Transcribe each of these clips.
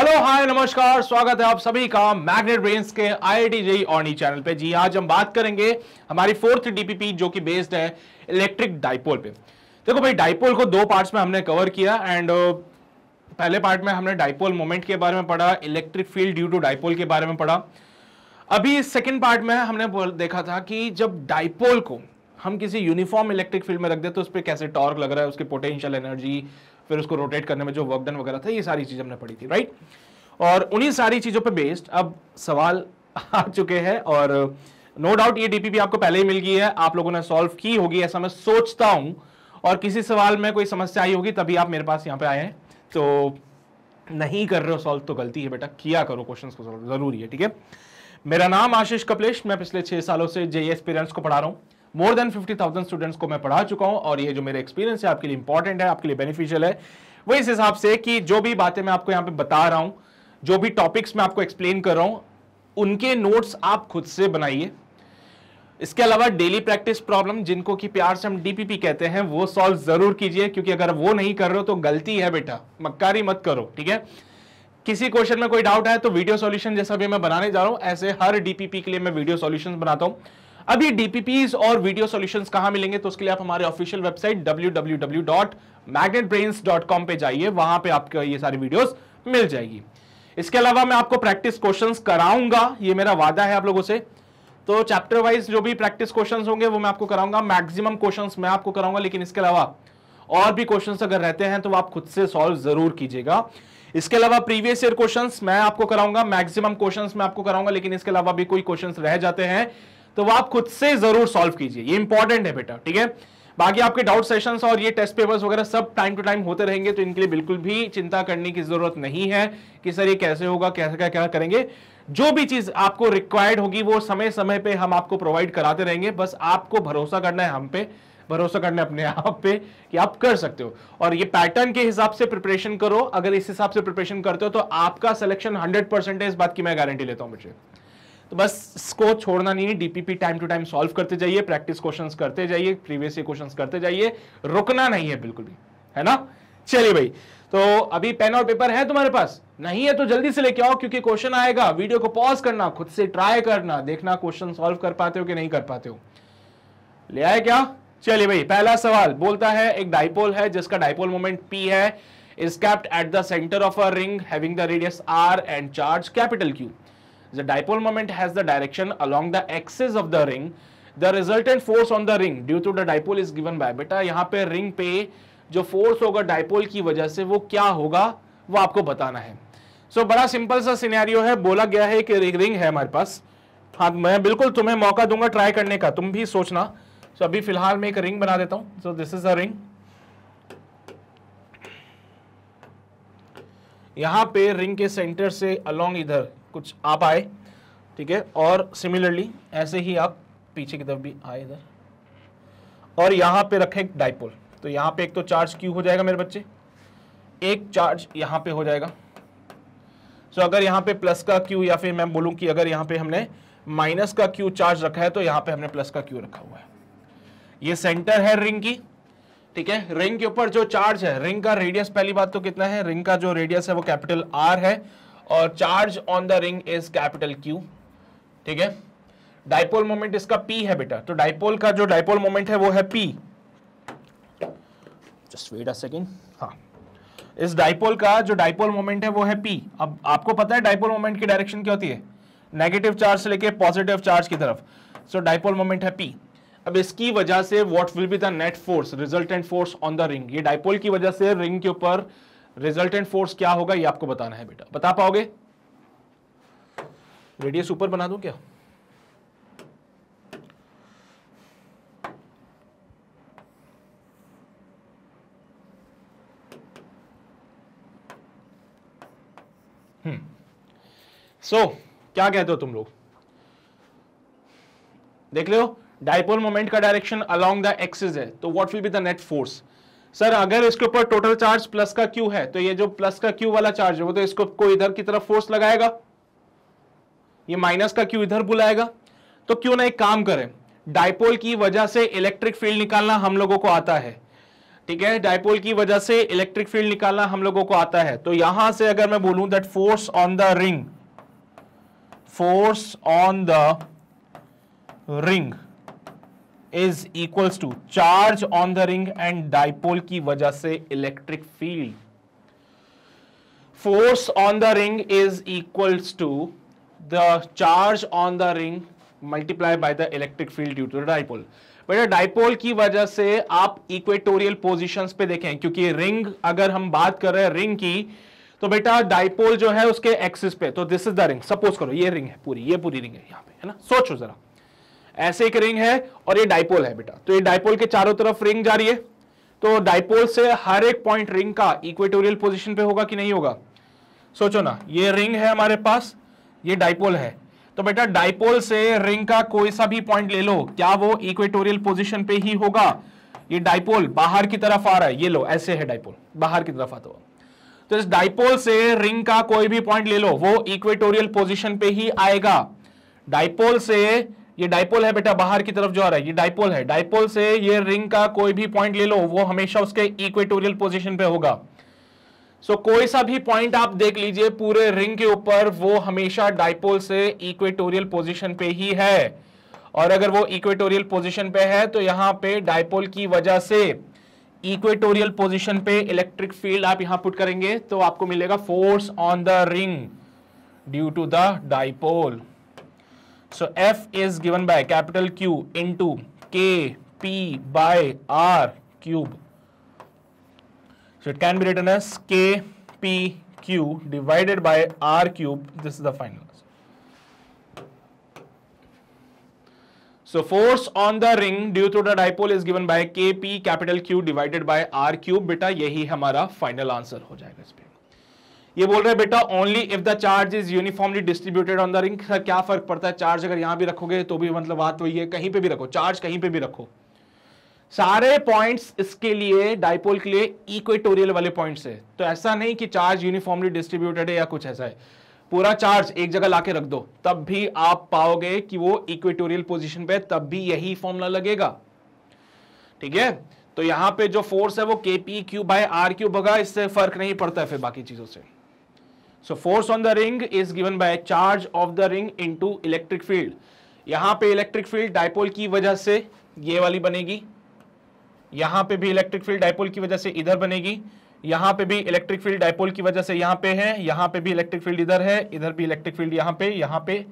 Hello hi नमस्कार स्वागत है आप सभी का मैग्नेट ब्रेन्स के आईआईटी जेई ऑनी चैनल पे जी आज हम बात करेंगे हमारी फोर्थ डीपीपी जो कि बेस्ड है इलेक्ट्रिक डाइपोल पे देखो भाई डाइपोल को दो पार्ट्स में हमने कवर किया एंड पहले पार्ट में हमने डाइपोल मोमेंट के बारे में पढ़ा electric field due to dipole के बारे में पढ़ा अभी सेकेंड पार्ट में हमने देखा था कि जब डाइपोल को हम किसी यूनिफॉर्म इलेक्ट्रिक फील्ड में रख दे तो उस पर कैसे टॉर्क लग रहा है उसकी पोटेंशियल एनर्जी फिर उसको रोटेट करने में जो वर्क डन वगैरह था ये सारी चीज़ हमने पढ़ी थी राइट और उन्हीं सारी चीज़ों पर बेस्ड अब सवाल आ चुके हैं और नो uh, डाउट ये डीपीपी आपको पहले ही मिल गई है आप लोगों ने सॉल्व की होगी ऐसा मैं सोचता हूं और किसी सवाल में कोई समस्या आई होगी तभी आप मेरे पास यहाँ पे आए हैं तो नहीं कर रहे हो सॉल्व तो गलती है बेटा किया करो क्वेश्चंस को सॉल्व जरूरी है ठीक है मेरा नाम आशीष कपलेश मैं पिछले छह सालों से जेई एक्सपीरियंस को पढ़ा रहा हूँ मोर देन थाउजेंड स्टूडेंट्स को मैं पढ़ा चुका हूं और ये जो मेरे एक्सपीरियंस है आपके लिए इंपॉर्टेंट है आपके लिए बेनिफिशियल है वो इस हिसाब से कि जो भी बातें मैं आपको यहाँ पे बता रहा हूँ जो भी टॉपिक्स मैं आपको एक्सप्लेन कर रहा हूँ उनके नोट्स आप खुद से बनाइए इसके अलावा डेली प्रैक्टिस प्रॉब्लम जिनको कि प्यार से हम डीपीपी कहते हैं वो सॉल्व जरूर कीजिए क्योंकि अगर वो नहीं कर रहे हो तो गलती है बेटा मक्कारी मत करो ठीक है किसी क्वेश्चन में कोई डाउट है तो वीडियो सॉल्यूशन जैसा भी मैं बनाने जा रहा हूं ऐसे हर डीपीपी के लिए मैं वीडियो सॉल्यूशन बनाता हूं अब ये और वीडियो सोल्यूशन कहां मिलेंगे तो उसके लिए आप हमारे ऑफिशियल वेबसाइट डब्ल्यू पे जाइए वहां पे आपको ये सारी वीडियोस मिल जाएगी इसके अलावा मैं आपको प्रैक्टिस क्वेश्चंस कराऊंगा ये मेरा वादा है आप लोगों से तो चैप्टर वाइज जो भी प्रैक्टिस क्वेश्चंस होंगे वो मैं आपको कराऊंगा मैक्सिमम क्वेश्चंस मैं आपको कराऊंगा लेकिन इसके अलावा और भी क्वेश्चंस अगर रहते हैं तो आप खुद से सॉल्व जरूर कीजिएगा इसके अलावा प्रीवियस ईयर क्वेश्चंस मैं आपको कराऊंगा मैक्सिमम क्वेश्चंस मैं आपको कराऊंगा लेकिन इसके अलावा भी कोई क्वेश्चन रह जाते हैं तो वो आप खुद से जरूर सॉल्व कीजिए ये इंपॉर्टेंट है बेटा ठीक है बाकी आपके डाउट सेशंस और ये टेस्ट पेपर्स वगैरह सब टाइम टू टाइम होते रहेंगे तो इनके लिए बिल्कुल भी चिंता करने की जरूरत नहीं है कि सर ये कैसे होगा कैसे क्या क्या करेंगे जो भी चीज आपको रिक्वायर्ड होगी वो समय समय पे हम आपको प्रोवाइड कराते रहेंगे बस आपको भरोसा करना है हम पे भरोसा करना है अपने आप पे कि आप कर सकते हो और ये पैटर्न के हिसाब से प्रिपरेशन करो अगर इस हिसाब से प्रिपरेशन करते हो तो आपका सिलेक्शन हंड्रेड परसेंट है इस बात की मैं गारंटी लेता हूं मुझे तो बस इसको छोड़ना नहीं है DPP time to time solve करते जाइए प्रैक्टिस क्वेश्चंस करते जाइए प्रीवियस ईयर क्वेश्चंस करते जाइए रुकना नहीं है बिल्कुल भी है ना चलिए भाई तो अभी पेन और पेपर है तुम्हारे पास नहीं है तो जल्दी से लेके आओ क्योंकि क्वेश्चन आएगा वीडियो को पॉज करना खुद से ट्राई करना देखना क्वेश्चन सॉल्व कर पाते हो कि नहीं कर पाते हो ले आए क्या चलिए भाई पहला सवाल बोलता है एक डाइपोल है जिसका डाइपोल मोमेंट पी है is kept at the centre of a ring having the radius R and charge capital Q The dipole moment has the direction along the axis of the ring. The resultant force on the ring due to the dipole is given by बेटा यहाँ पे ring पे जो force होगा dipole की वजह से वो क्या होगा वो आपको बताना है सो so, बड़ा सिंपल सा सिनेरियो है बोला गया है कि रिंग है हमारे पास हाँ मैं बिल्कुल तुम्हें मौका दूंगा ट्राई करने का तुम भी सोचना सो so, अभी फिलहाल मैं एक रिंग बना देता हूँ so this is a ring यहाँ पे रिंग के सेंटर से अलोंग इधर कुछ आप आए ठीक है और सिमिलरली ऐसे ही आप पीछे की तरफ भी आए इधर और यहाँ पे रखें डाइपोल तो यहाँ पे एक तो चार्ज क्यू हो जाएगा मेरे बच्चे एक चार्ज यहाँ पे हो जाएगा सो अगर यहाँ पे प्लस का क्यू या फिर मैं बोलूँ कि अगर यहाँ पे हमने माइनस का क्यू चार्ज रखा है तो यहाँ पे हमने प्लस का क्यू रखा हुआ है ये सेंटर है रिंग की ठीक है रिंग के ऊपर जो चार्ज है रिंग का रेडियस पहली बात तो कितना है रिंग का जो रेडियस है वो कैपिटल आर है और charge on the ring is capital Q ठीक है डायपोल मोमेंट इसका पी है बेटा तो डायपोल का जो डायपोल मोमेंट है वो है P just wait a second हाँ इस डायपोल का जो डायपोल मोमेंट है वो है पी अब आपको पता है डायपोल मोमेंट की डायरेक्शन क्या होती है नेगेटिव चार्ज से लेके पॉजिटिव चार्ज की तरफ सो डायपोल मोमेंट है पी अब इसकी वजह से what will be the net force resultant force on the ring ये डायपोल की वजह से रिंग के ऊपर रिजल्टेंट फोर्स क्या होगा ये आपको बताना है बेटा बता पाओगे रेडियस ऊपर बना दूं क्या सो हम्म। so, क्या कहते हो तुम लोग देख लो डायपोल मोमेंट का डायरेक्शन अलोंग द एक्सिस है तो what will be the net force sir अगर इसके ऊपर टोटल चार्ज प्लस का क्यू है तो ये जो प्लस का क्यू वाला चार्ज है वो तो इसको को इधर की तरफ फोर्स लगाएगा ये माइनस का क्यू इधर बुलाएगा तो क्यों ना एक काम करें डायपोल की वजह से इलेक्ट्रिक फील्ड निकालना हम लोगों को आता है ठीक है डायपोल की वजह से इलेक्ट्रिक फील्ड निकालना हम लोगों को आता है तो यहां से अगर मैं बोलूं that force on the ring force on the ring is equals to charge on the ring and dipole की वजह से electric field force on the ring is equals to the charge on the ring multiply by the electric field due to the dipole बेटा dipole की वजह से आप equatorial position पे देखें क्योंकि रिंग अगर हम बात कर रहे हैं रिंग की तो बेटा डाइपोल जो है उसके एक्सिस पे तो this is the ring suppose करो ये रिंग है पूरी ये पूरी रिंग है यहां पे है ना सोचो जरा ऐसे एक रिंग है और ये डाइपोल है बेटा तो ये डाइपोल के चारों तरफ रिंग जा रही है तो डाइपोल से हर एक पॉइंट रिंग का इक्वेटोरियल पोजिशन पे होगा कि नहीं होगा सोचो ना ये रिंग है हमारे पास ये डाइपोल है तो बेटा डाइपोल से रिंग का कोई सा भी पॉइंट ले लो क्या वो इक्वेटोरियल पोजिशन पे ही होगा ये डाइपोल बाहर की तरफ आ रहा है ये लो ऐसे है डाइपोल बाहर की तरफ आता हुआ तो इस डाइपोल से रिंग का कोई भी पॉइंट ले लो वो इक्वेटोरियल पोजिशन पे ही आएगा डाइपोल से ये डायपोल है बेटा बाहर की तरफ जो आ रहा है ये डायपोल है डायपोल से ये रिंग का कोई भी पॉइंट ले लो वो हमेशा उसके इक्वेटोरियल पोजिशन पे होगा सो so, कोई सा भी पॉइंट आप देख लीजिए पूरे रिंग के ऊपर वो हमेशा डायपोल से इक्वेटोरियल पोजीशन पे ही है और अगर वो इक्वेटोरियल पोजिशन पे है तो यहां पे डायपोल की वजह से इक्वेटोरियल पोजिशन पे इलेक्ट्रिक फील्ड आप यहां पुट करेंगे तो आपको मिलेगा force on the ring due to the dipole so F is given by capital Q into K P by R cube so it can be written as K P Q divided by R cube this is the final So force on the ring due to the dipole is given by kp capital Q divided by r cube beta yahi hamara final answer ho jayega is pe ये बोल रहे हैं बेटा only if the charge is uniformly distributed on the ring sir क्या फर्क पड़ता है charge अगर यहां भी रखोगे तो भी मतलब बात वही है कहीं पे भी रखो चार्ज कहीं पे भी रखो सारे पॉइंट्स इसके लिए डाइपोल के लिए इक्वेटोरियल वाले पॉइंट्स है तो ऐसा नहीं कि चार्ज यूनिफॉर्मली डिस्ट्रीब्यूटेड है या कुछ ऐसा है पूरा चार्ज एक जगह लाके रख दो तब भी आप पाओगे कि वो इक्वेटोरियल पोजिशन पे तब भी यही फॉर्मूला लगेगा ठीक है तो यहां पे जो फोर्स है वो K P Q by R Q भगा इससे फर्क नहीं पड़ता है फिर बाकी चीजों से so force on the ring is given by charge of the ring into electric field यहां पे इलेक्ट्रिक फील्ड डायपोल की वजह से ये वाली बनेगी यहां पे भी इलेक्ट्रिक फील्ड डायपोल की वजह से इधर बनेगी यहां पे भी इलेक्ट्रिक फील्ड डायपोल की वजह से यहां पे है यहां पे भी इलेक्ट्रिक फील्ड इधर है इधर भी इलेक्ट्रिक फील्ड यहां पे यहां पे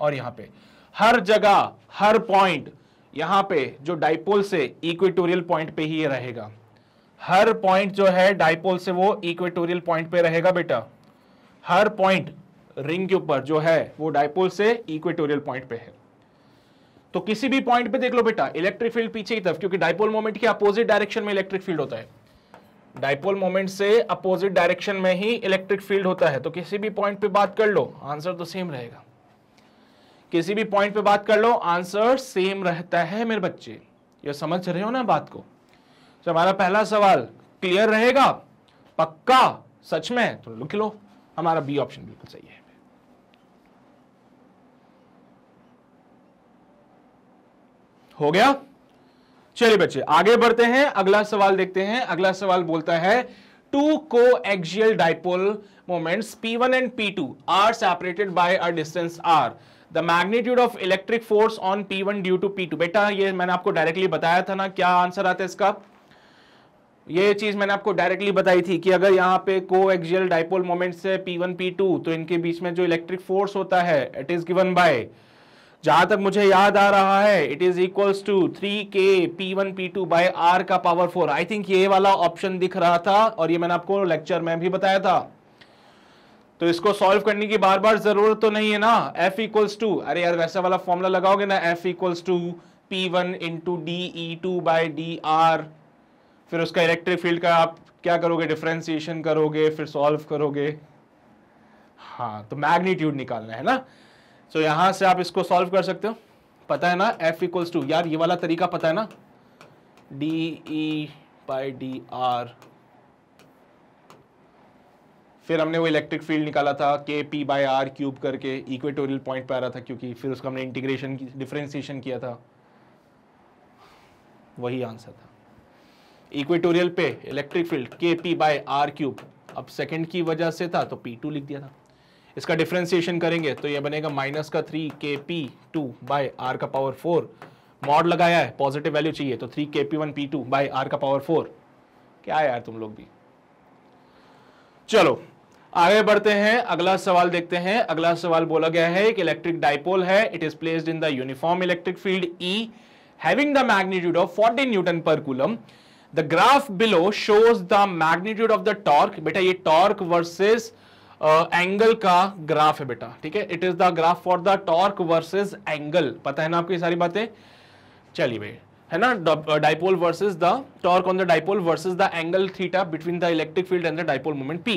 और यहां पे हर जगह हर पॉइंट यहां पे जो डाइपोल से इक्वेटोरियल पॉइंट पे ही रहेगा हर पॉइंट जो है डायपोल से वो इक्वेटोरियल पॉइंट पे रहेगा बेटा हर पॉइंट रिंग के ऊपर जो है वो डायपोल से इक्वेटोरियल पॉइंट पे है तो किसी भी पॉइंट पे देख लो बेटा इलेक्ट्रिक फील्ड पीछे की तरफ क्योंकि डायपोल मोमेंट के अपोजिट डायरेक्शन में इलेक्ट्रिक फील्ड होता है डायपोल मोमेंट से अपोजिट डायरेक्शन में ही इलेक्ट्रिक फील्ड होता है तो किसी भी पॉइंट पे बात कर लो आंसर तो सेम रहेगा किसी भी पॉइंट पे बात कर लो आंसर सेम रहता है मेरे बच्चे ये समझ रहे हो ना बात को तो हमारा पहला सवाल क्लियर रहेगा पक्का सच में तो लिख लो हमारा बी ऑप्शन बिल्कुल सही है हो गया चलिए बच्चे आगे बढ़ते हैं अगला सवाल देखते हैं अगला सवाल बोलता है two coaxial dipole moment P one and P two are separated by a distance R the magnitude of electric force on P one due to P two बेटा ये मैंने आपको डायरेक्टली बताया था ना क्या आंसर आता है इसका ये चीज़ मैंने आपको डायरेक्टली बताई थी कि अगर यहाँ पे को एक्जियल डाइपोल मोमेंट से पी वन पी टू तो इनके बीच में जो इलेक्ट्रिक फोर्स होता है इट इज़ गिवन बाय जहां तक मुझे याद आ रहा है it is equals to three K P one P two by R का पावर फोर आई थिंक ये वाला ऑप्शन दिख रहा था और ये मैंने आपको लेक्चर में भी बताया था तो इसको सॉल्व करने की बार बार जरूरत तो नहीं है ना एफ इक्वल्स टू अरे यार वैसा वाला फॉर्मूला लगाओगे ना F equals to P one into D E two by D R फिर उसका इलेक्ट्रिक फील्ड का आप क्या करोगे डिफ्रेंसिएशन करोगे फिर सॉल्व करोगे हाँ तो मैग्नीट्यूड निकालना है ना सो so, से आप इसको सॉल्व कर सकते हो पता है ना एफ इक्वल्स टू यार ये वाला तरीका पता है ना D E by D R फिर हमने वो इलेक्ट्रिक फील्ड निकाला था K P by R cube करके इक्वेटोरियल पॉइंट पे आ रहा था क्योंकि फिर उसका हमने इंटीग्रेशन डिफ्रेंसिएशन किया था वही आंसर था इक्वेटोरियल पे electric field K P by R cube अब सेकेंड की वजह से था तो पी टू लिख दिया था इसका डिफ्रेंसिएशन करेंगे तो ये बनेगा माइनस का three K P two by R का पावर फोर मॉड लगाया है पॉजिटिव वैल्यू चाहिए तो three K P one P two by R का पावर फोर क्या यार तुम लोग भी चलो आगे बढ़ते हैं अगला सवाल देखते हैं अगला सवाल बोला गया है एक इलेक्ट्रिक डाइपोल है it is placed in the uniform electric field E having the magnitude of 40 newton per coulomb the graph below shows the magnitude of the torque बेटा ये टॉर्क वर्सेज एंगल का ग्राफ है बेटा ठीक है it is the graph for the torque versus angle पता है ना आपको ये सारी बातें चलिए भाई है ना dipole versus the torque on the dipole versus the angle theta between the electric field and the dipole moment P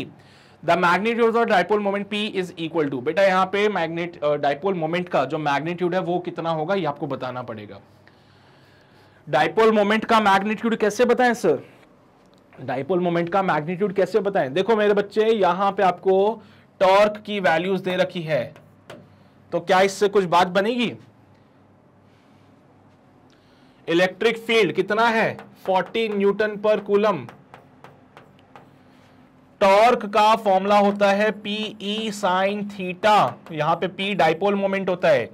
the magnitude of dipole moment P is equal to बेटा यहाँ पे मैग्नेट डाइपोल मोमेंट का जो magnitude है वो कितना होगा ये आपको बताना पड़ेगा डायपोल मोमेंट का मैग्नीट्यूड कैसे बताएं सर डाइपोल मोमेंट का मैग्नीट्यूड कैसे बताएं देखो मेरे बच्चे यहां पे आपको टॉर्क की वैल्यूज दे रखी है तो क्या इससे कुछ बात बनेगी इलेक्ट्रिक फील्ड कितना है 40 न्यूटन पर कूलम टॉर्क का फॉर्मूला होता है पीई साइन थीटा यहां पे पी डाइपोल मोमेंट होता है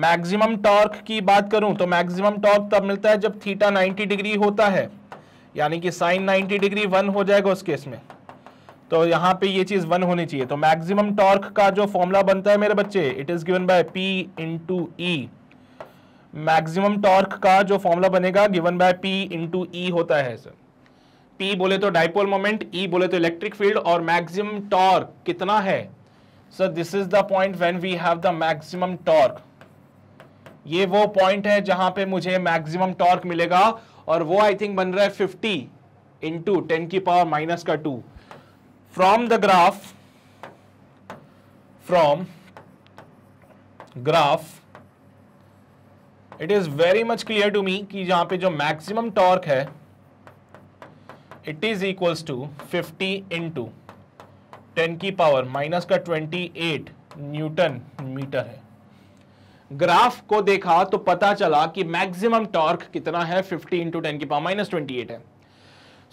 मैक्सिमम टॉर्क की बात करूं तो मैक्सिमम टॉर्क तब मिलता है जब थीटा 90 डिग्री होता है यानी कि साइन 90 डिग्री वन हो जाएगा उस केस में तो यहां पे ये चीज़ वन होनी चाहिए तो मैक्सिमम टॉर्क का जो फॉर्मूला बनता है मेरे बच्चे it is given by P into E maximum torque का जो फॉर्मूला बनेगा given by P into E होता है सर पी बोले तो डाइपोल मोमेंट ई बोले तो इलेक्ट्रिक फील्ड और मैक्सिमम टॉर्क कितना है sir this is the point when we have the maximum torque ये वो पॉइंट है जहां पे मुझे मैक्सिमम टॉर्क मिलेगा और वो आई थिंक बन रहा है फिफ्टी इंटू टेन की पावर माइनस का two from the graph from graph it is very much clear to me कि यहां पे जो मैक्सिमम टॉर्क है it is equals to 50 into ten की पावर माइनस का 28 न्यूटन मीटर है ग्राफ को देखा तो पता चला कि मैक्सिमम टॉर्क कितना है 50 इंटू टेन की पावर माइनस ट्वेंटी है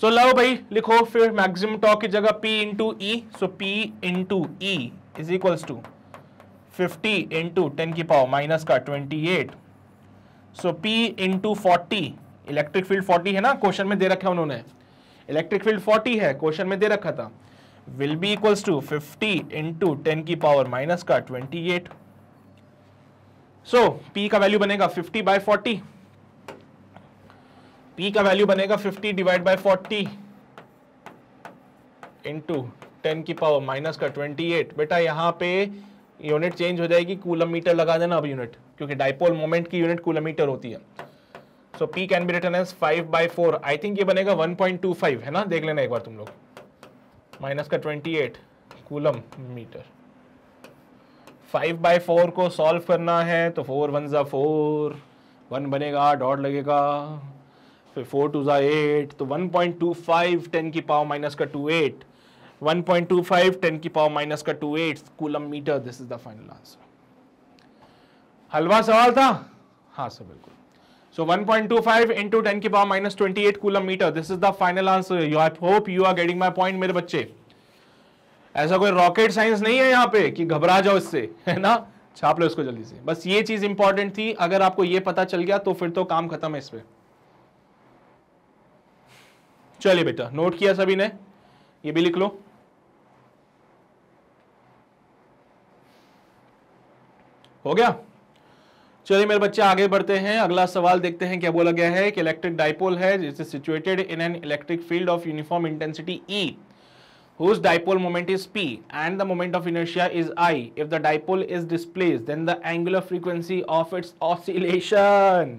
सो so, लो भाई लिखो फिर मैक्सिमम टॉर्क की जगह P into E so P into E is equals to fifty into ten की पावर माइनस का twenty eight so P into forty electric field forty है ना क्वेश्चन में दे रखा उन्होंने इलेक्ट्रिक फील्ड फोर्टी है क्वेश्चन में दे रखा था will be equals to fifty into ten की पावर माइनस का twenty eight so so, P का वैल्यू बनेगा 50 बाय 40 P का वैल्यू बनेगा 50 डिवाइड बाय 40 इंटू टेन की पावर माइनस का 28 बेटा यहाँ पे यूनिट चेंज हो जाएगी मीटर लगा देना अब यूनिट क्योंकि डायपोल मोमेंट की यूनिट मीटर होती है so P can be written as 5 by four I think ये बनेगा 1.25 है ना देख लेना एक बार तुम लोग माइनस का 28 coulomb metre five by four को सॉल्व करना है तो फोर वन ज़ा फोर वन बनेगा डॉट लगेगा फिर फोर टू ज़ा एट तो one point two five ten की पावर माइनस का two eight one point two five ten की पावर माइनस का two eight coulomb metre this is the final answer हलवा सवाल था हाँ सर बिल्कुल So 1.25 इंटू टेन की power minus twenty eight coulomb metre this is the final answer you I hope you are getting my point मेरे बच्चे ऐसा कोई रॉकेट साइंस नहीं है यहाँ पे कि घबरा जाओ इससे है ना छाप लो इसको जल्दी से बस ये चीज इंपॉर्टेंट थी अगर आपको ये पता चल गया तो फिर तो काम खत्म है इस पर चलिए बेटा नोट किया सभी ने ये भी लिख लो हो गया चलिए मेरे बच्चे आगे बढ़ते हैं अगला सवाल देखते हैं क्या बोला गया है कि इलेक्ट्रिक डाइपोल है situated in an electric field of uniform intensity E whose dipole moment is p and the moment of inertia is i. If the dipole is displaced, then the angular frequency of its oscillation.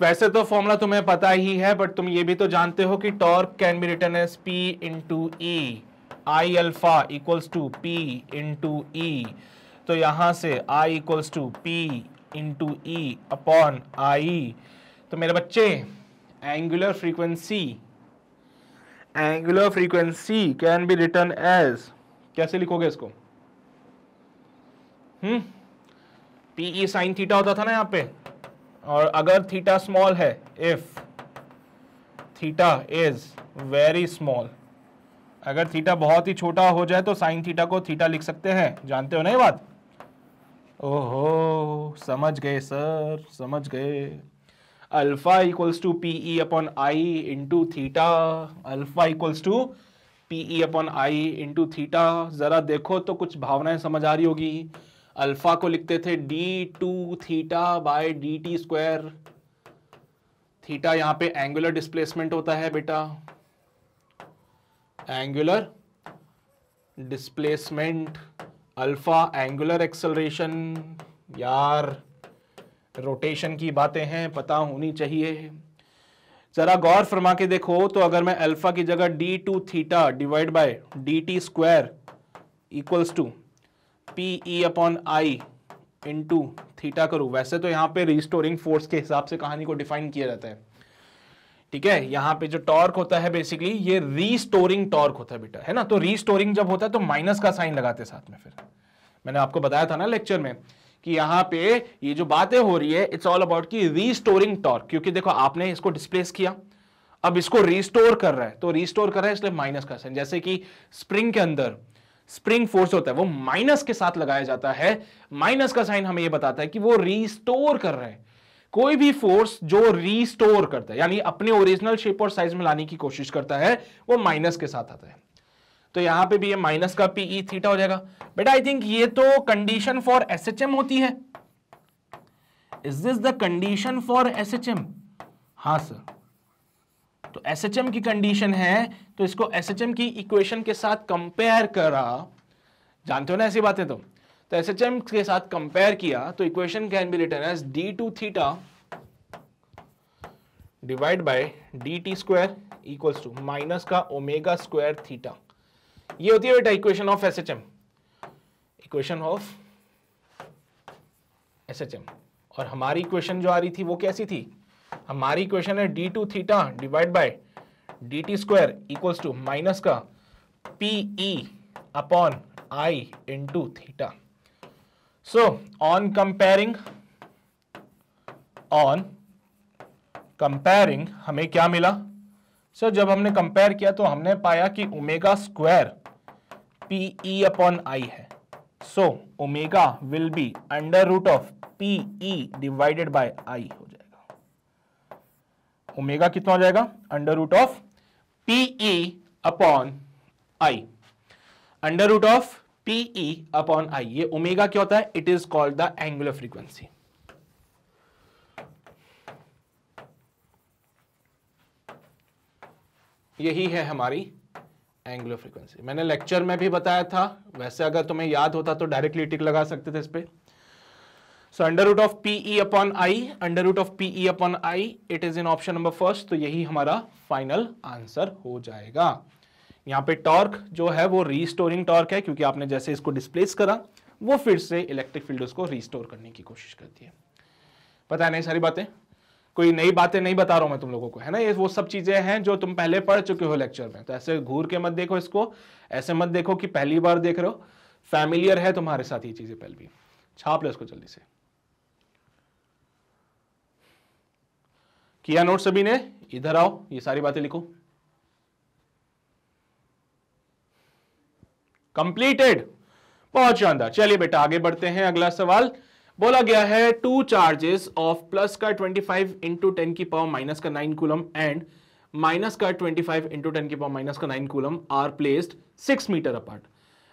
वैसे तो formula तुम्हें पता ही है but तुम ये भी तो जानते हो कि torque can be written as P into E I alpha equals to P into E तो यहाँ से I equals to P into E upon I तो मेरे बच्चे angular frequency angular frequency can be written as कैसे लिखोगे इसको हम्म PE sine theta होता था ना यहां पे और अगर थीटा स्मॉल है if theta is very small अगर थीटा बहुत ही छोटा हो जाए तो साइन थीटा को थीटा लिख सकते हैं जानते हो ना ये बात ओहो समझ गए सर समझ गए alpha equals to P E upon I into theta alpha equals to P E upon I into theta ज़रा देखो तो कुछ भावनाएं समझ आ रही होगी अल्फा को लिखते थे D two theta by D T square theta यहां पे एंगुलर डिस्प्लेसमेंट होता है बेटा angular displacement alpha angular acceleration यार रोटेशन की बातें हैं पता होनी चाहिए ज़रा गौर फरमा के देखो तो अगर मैं अल्फ़ा की जगह D two theta divide by D T square equals to P E upon I into theta करूं वैसे तो यहाँ पे रिस्टोरिंग फोर्स के हिसाब से कहानी को डिफाइन किया जाता है ठीक है यहाँ पे जो टॉर्क होता है बेसिकली ये रीस्टोरिंग टॉर्क होता है बेटा है ना तो रीस्टोरिंग जब होता है तो माइनस का साइन लगाते साथ में फिर मैंने आपको बताया था ना लेक्चर में कि यहां पे ये जो बातें हो रही है इट्स ऑल अबाउट की रीस्टोरिंग टॉर्क क्योंकि देखो आपने इसको डिस्प्लेस किया अब इसको रिस्टोर कर रहा है तो रिस्टोर कर रहा है इसलिए माइनस का साइन जैसे कि स्प्रिंग के अंदर स्प्रिंग फोर्स होता है वो माइनस के साथ लगाया जाता है माइनस का साइन हमें ये बताता है कि वो रिस्टोर कर रहे हैं कोई भी फोर्स जो रिस्टोर करता है यानी अपने ओरिजिनल शेप और साइज में लाने की कोशिश करता है वो माइनस के साथ आता है तो यहां पे भी ये माइनस का पीई थीटा e हो जाएगा बेटा आई थिंक ये तो condition for S H M होती है is this the condition for S H M हाँ सर तो एस एच एम की कंडीशन है तो इसको एस एच एम की इक्वेशन के साथ कंपेयर करा जानते हो ना ऐसी बातें तो तो एस एच एम के साथ कंपेयर किया तो equation can be written as D two theta divide by D T square equals to minus का ओमेगा स्क्वायर थीटा ये होती है बेटा equation of S H M equation of S H M और हमारी इक्वेशन जो आ रही थी वो कैसी थी हमारी इक्वेशन है D two theta divide by D T square equals to minus का P E upon I into theta so on comparing on comparing हमें क्या मिला सर so, जब हमने कंपेयर किया तो हमने पाया कि omega square P E upon I है so omega will be under root of P E divided by I हो जाएगा ओमेगा कितना हो जाएगा under root of P E upon I under root of P E upon I ये omega क्या होता है it is called the angular frequency यही है हमारी एंगुलर फ्रीक्वेंसी मैंने लेक्चर में भी बताया था वैसे अगर तुम्हें याद होता तो डायरेक्टली टिक लगा सकते थे इस पर so under root of P E upon I under root of P E upon I it is in option number first तो यही हमारा फाइनल आंसर हो जाएगा यहाँ पे टॉर्क जो है वो रीस्टोरिंग टॉर्क है क्योंकि आपने जैसे इसको डिस्प्लेस करा वो फिर से इलेक्ट्रिक फील्ड उसको रिस्टोर करने की कोशिश करती है पता है नहीं सारी बातें कोई नई बातें नहीं बता रहा हूं मैं तुम लोगों को है ना ये वो सब चीजें हैं जो तुम पहले पढ़ चुके हो लेक्चर में तो ऐसे घूर के मत देखो इसको ऐसे मत देखो कि पहली बार देख रहे हो फैमिलियर है तुम्हारे साथ ये चीजें पहले भी छाप लो इसको जल्दी से किया नोट सभी ने इधर आओ ये सारी बातें लिखो कंप्लीटेड बहुत शानदार चलिए बेटा आगे बढ़ते हैं अगला सवाल बोला गया है टू चार्जेस ऑफ प्लस का 25 फाइव इंटू टेन की पावर माइनस का 9 कूलम एंड माइनस का 25 फाइव इंटू टेन की पावर माइनस का 9 coulomb are placed 6 metre apart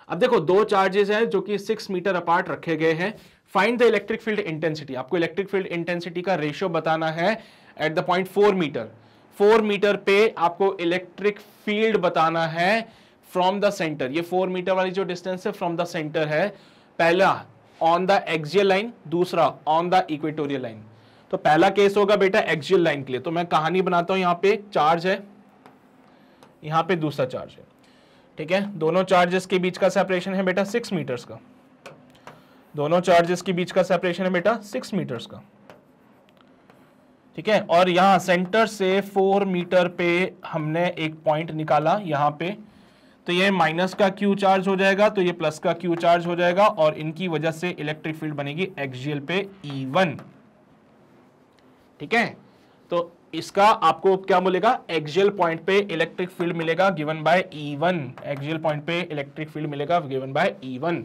अब देखो दो चार्जेस हैं जो कि 6 मीटर अपार्ट रखे गए हैं find the electric field intensity आपको इलेक्ट्रिक फील्ड इंटेंसिटी का रेशियो बताना है at the point four metre four metre पे आपको इलेक्ट्रिक फील्ड बताना है फ्रॉम द सेंटर ये फोर मीटर वाली जो डिस्टेंस है फ्रॉम द सेंटर है पहला ऑन द एक्जियल लाइन दूसरा ऑन द इक्वेटोरियल लाइन तो पहला केस होगा बेटा एक्जियल लाइन के लिए तो मैं कहानी बनाता हूं यहां पे चार्ज है यहां पे दूसरा चार्ज है ठीक है दोनों चार्जेस के बीच का सेपरेशन है बेटा सिक्स मीटर्स का दोनों चार्जेस के बीच का सेपरेशन है बेटा सिक्स मीटर्स का ठीक है और यहां सेंटर से फोर मीटर पे हमने एक पॉइंट निकाला यहां पे तो ये माइनस का क्यू चार्ज हो जाएगा तो ये प्लस का क्यू चार्ज हो जाएगा और इनकी वजह से इलेक्ट्रिक फील्ड बनेगी एक्सजीएल पे ई e वन ठीक है तो इसका आपको क्या मिलेगा एक्सियल पॉइंट पे इलेक्ट्रिक फील्ड मिलेगा given by E one point पे इलेक्ट्रिक फील्ड मिलेगा गिवन बाय ई वन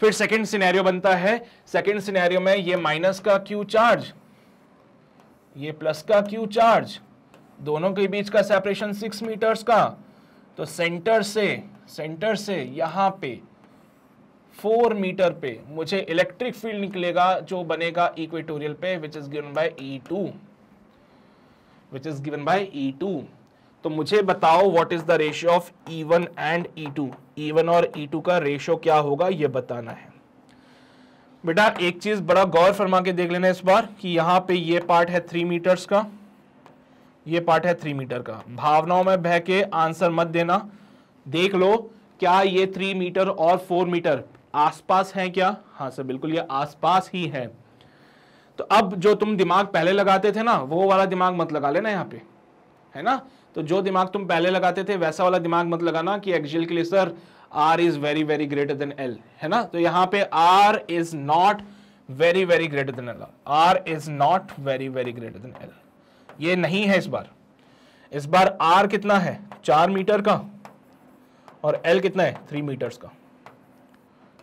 फिर सेकेंड सिनेरियो बनता है सेकेंड सिनेरियो में ये माइनस का क्यू चार्ज ये प्लस का क्यू चार्ज दोनों के बीच का सेपरेशन सिक्स मीटर्स का तो सेंटर से सेंटर से यहां पे फोर मीटर पे मुझे इलेक्ट्रिक फील्ड निकलेगा जो बनेगा इक्वेटोरियल पे which is given by E two which is given by E two तो मुझे बताओ what is the ratio of E one and E two E one और ई e टू का रेशियो क्या होगा ये बताना है बेटा एक चीज बड़ा गौर फरमा के देख लेना इस बार कि यहां पे ये पार्ट है थ्री मीटर्स का ये पार्ट है थ्री मीटर का भावनाओं में बह के आंसर मत देना देख लो क्या ये थ्री मीटर और फोर मीटर आसपास है क्या हाँ सर बिल्कुल ये आसपास ही है तो अब जो तुम दिमाग पहले लगाते थे ना वो वाला दिमाग मत लगा लेना यहाँ पे है ना तो जो दिमाग तुम पहले लगाते थे वैसा वाला दिमाग मत लगाना कि एक्जिल के लिए sir R is very very greater than L है ना तो यहाँ पे R is not very very greater than L R is not very very greater than L ये नहीं है इस बार इस बार आर कितना है चार मीटर का और एल कितना है थ्री मीटर्स का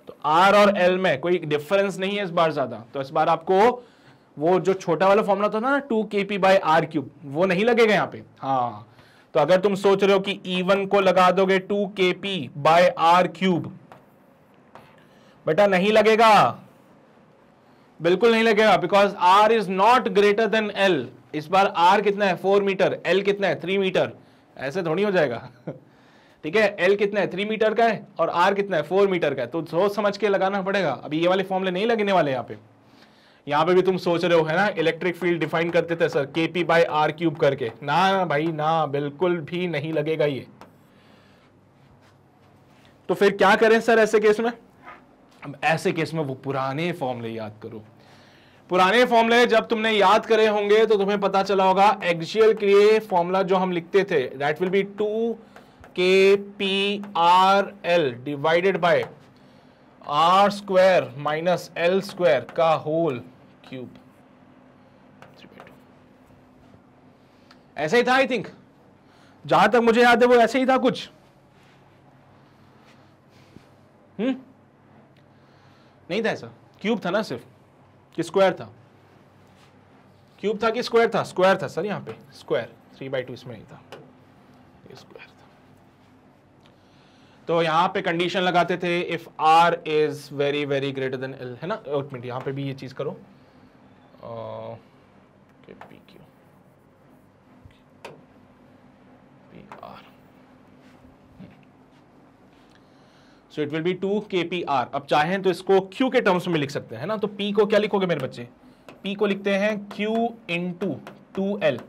तो आर और एल में कोई डिफरेंस नहीं है इस बार ज्यादा तो इस बार आपको वो जो छोटा वाला फॉर्मुला था ना two K P by R cube वो नहीं लगेगा यहाँ पे हाँ तो अगर तुम सोच रहे हो कि वन e को लगा दोगे to K P by R cube बेटा नहीं लगेगा बिल्कुल नहीं लगेगा because R is not greater than L इस बार आर कितना है फोर मीटर एल कितना है थ्री मीटर ऐसे थोड़ी हो जाएगा ठीक है एल कितना है थ्री मीटर का है और आर कितना है फोर मीटर का है तो सोच समझ के लगाना पड़ेगा अभी ये वाले फॉर्मले नहीं लगने वाले यहाँ पे यहाँ पे भी तुम सोच रहे हो है ना इलेक्ट्रिक फील्ड डिफाइन करते थे सर के पी बाई आर क्यूब करके ना भाई ना बिल्कुल भी नहीं लगेगा ये तो फिर क्या करें सर ऐसे केस में अब ऐसे केस में वो पुराने फॉर्मले याद करो पुराने फॉर्मूले जब तुमने याद करे होंगे तो तुम्हें पता चला होगा एक्सियल के लिए फॉर्मूला जो हम लिखते थे that will be two K P R L divided by R square minus L square का होल क्यूब ऐसा ही था आई थिंक जहां तक मुझे याद है वो ऐसे ही था कुछ हम्म नहीं था ऐसा क्यूब था ना सिर्फ कि स्क्वायर था क्यूब था कि स्क्वायर था स्क्वायर था सर यहाँ पे स्क्वायर थ्री बाई टू इसमें नहीं था स्क्वायर था तो यहाँ पे कंडीशन लगाते थे if R is very very greater than L है ना एक मिनट यहाँ पे भी ये चीज़ करो so it will be two K P R अब चाहें तो इसको Q के टर्म्स में लिख सकते हैं ना तो P को क्या लिखोगे मेरे बच्चे P को लिखते हैं Q into two L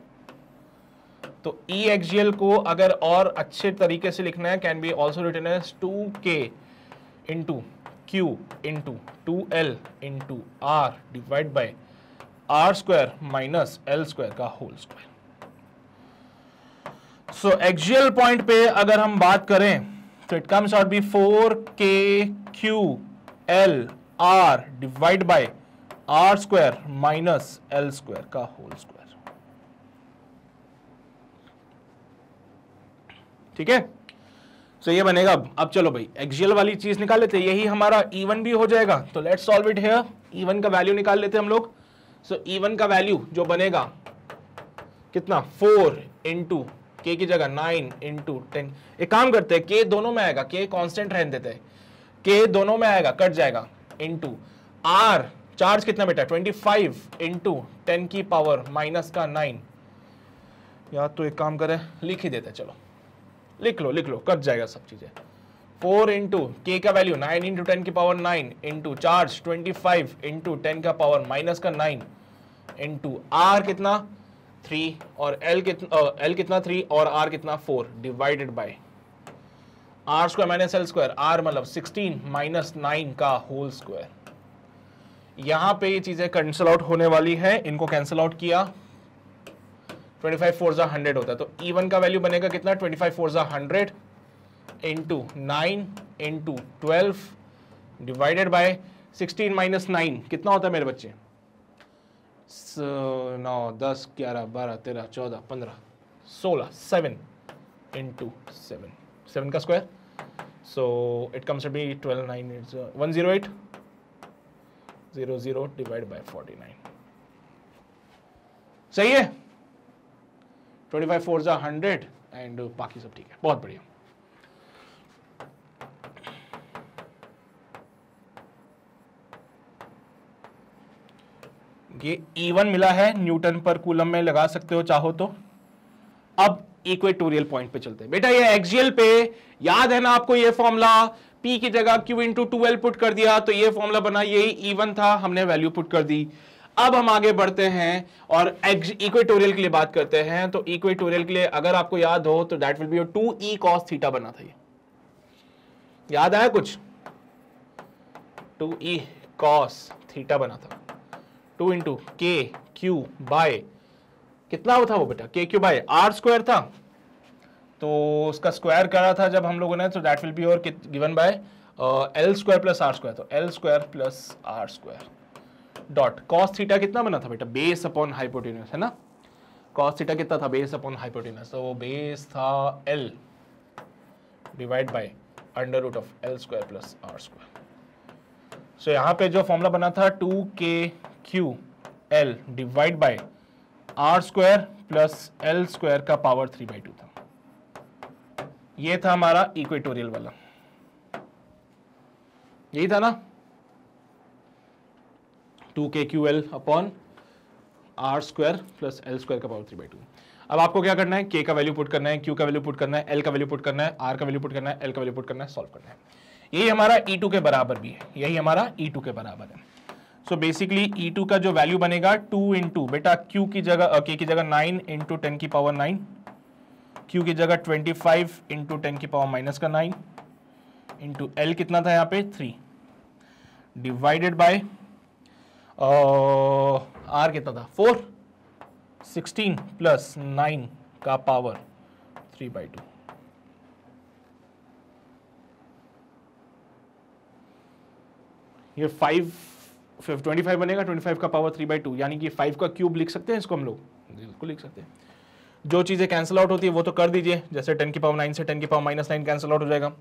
तो ई e एक्सएल को अगर और अच्छे तरीके से लिखना है can be also written as two K into Q into two L into R divide by R square minus L square का whole square so axial point पे अगर हम बात करें So it comes out to be 4kQLR divided by R square minus L square का whole square. ठीक है सो ये बनेगा अब अब चलो भाई एक्सियल वाली चीज निकाल लेते हैं यही हमारा E1 भी हो जाएगा तो let's solve it here E1 का वैल्यू निकाल लेते हैं हम लोग सो so, E1 का वैल्यू जो बनेगा कितना फोर इंटू के की जगह नाइन इंटू टेन एक काम करते हैं के दोनों में आएगा के कांस्टेंट रहने देते हैं के दोनों में आएगा कट जाएगा इंटू आर चार्ज कितना बेटा ट्वेंटी फाइव इंटू टेन की पावर माइनस का नाइन या तो एक काम करें लिख ही देते चलो लिख लो लिख लो कट जाएगा सब चीज़ें फोर इंटू के का वैल्यू नाइन इंटू टेन की power nine into charge twenty five into ten का पावर माइनस का नाइन इंटू आर कितना थ्री और एल uh, कितना एल कितना थ्री और आर कितना four divided by R square minus L square R मतलब सिक्सटीन माइनस नाइन का होल स्क्वायर यहां पे ये चीज़ें कैंसिल आउट होने वाली है इनको कैंसिल आउट किया 25 फाइव फोर ज़ा हंड्रेड होता है तो ई e वन का वैल्यू बनेगा कितना 25 फाइव फोर ज़ा hundred into nine into twelve divided by sixteen minus nine कितना होता है मेरे बच्चे नौ दस ग्यारह बारह तेरह चौदह पंद्रह सोलह seven into seven seven का square so it comes to be twelve nine it's one zero eight zero zero divide by forty nine सही है ट्वेंटी फाइव फोर जा हंड्रेड एंड बाकी सब ठीक है बहुत बढ़िया ये E1 मिला है न्यूटन पर कूलम में लगा सकते हो चाहो तो अब इक्वेटोरियल पॉइंट पे चलते हैं बेटा ये एक्सियल पे याद है ना आपको ये फॉर्मूला P की जगह Q इंटू ट्वेल्व पुट कर दिया तो ये फॉर्मूला बना यही E1 था हमने वैल्यू पुट कर दी अब हम आगे बढ़ते हैं और इक्वेटोरियल के लिए बात करते हैं तो इक्वेटोरियल के लिए अगर आपको याद हो तो that will be two E cos theta बना था ये याद आया कुछ टू ई कॉस थीटा बना था two into K Q by कितना था वो बेटा के क्यू बाय आर स्क्वायर था तो उसका स्क्वायर करा था जब हम लोगों ने तो दैट विल बी और given by L square plus R square तो L square plus R square dot cos theta कितना बना था बेटा बेस अपॉन हाइपोटिनस है ना कॉस थीटा कितना था बेस अपॉन हाइपोटिनस तो वो बेस था L divide by under root of L square plus R square so यहाँ पे जो फॉर्मूला बना था two K Q L divide by R square plus L square का पावर थ्री बाई टू था ये था हमारा इक्वेटोरियल वाला यही था ना two K Q L upon R square plus L square का पावर थ्री बाई टू अब आपको क्या करना है के का वैल्यू पुट करना है क्यू का वैल्यू पुट करना है एल का वैल्यू पुट करना है आर का वैल्यू पुट करना है एल का वैल्यू पुट करना है सॉल्व करना है यही हमारा ई e टू के बराबर भी है यही हमारा ई e टू के बराबर है सो बेसिकली ई टू का जो वैल्यू बनेगा टू इंटू बेटा क्यू की जगह के की जगह नाइन इंटू टेन की पावर नाइन क्यू की जगह ट्वेंटी फाइव इंटू टेन की पावर माइनस का नाइन इंटू एल कितना था यहाँ पे थ्री डिवाइडेड बाय आर कितना था फोर सिक्सटीन प्लस नाइन का पावर थ्री बाई टू ये फाइव ट्वेंटी फाइव बनेगा ट्वेंटी फाइव का पावर थ्री बाई टू यानी कि फाइव का क्यूब लिख सकते हैं इसको हम लोग बिल्कुल लिख सकते हैं जो चीज़ें कैंसिल आउट होती है वो तो कर दीजिए जैसे टेन की पावर नाइन से टेन की power minus nine cancel out हो जाएगा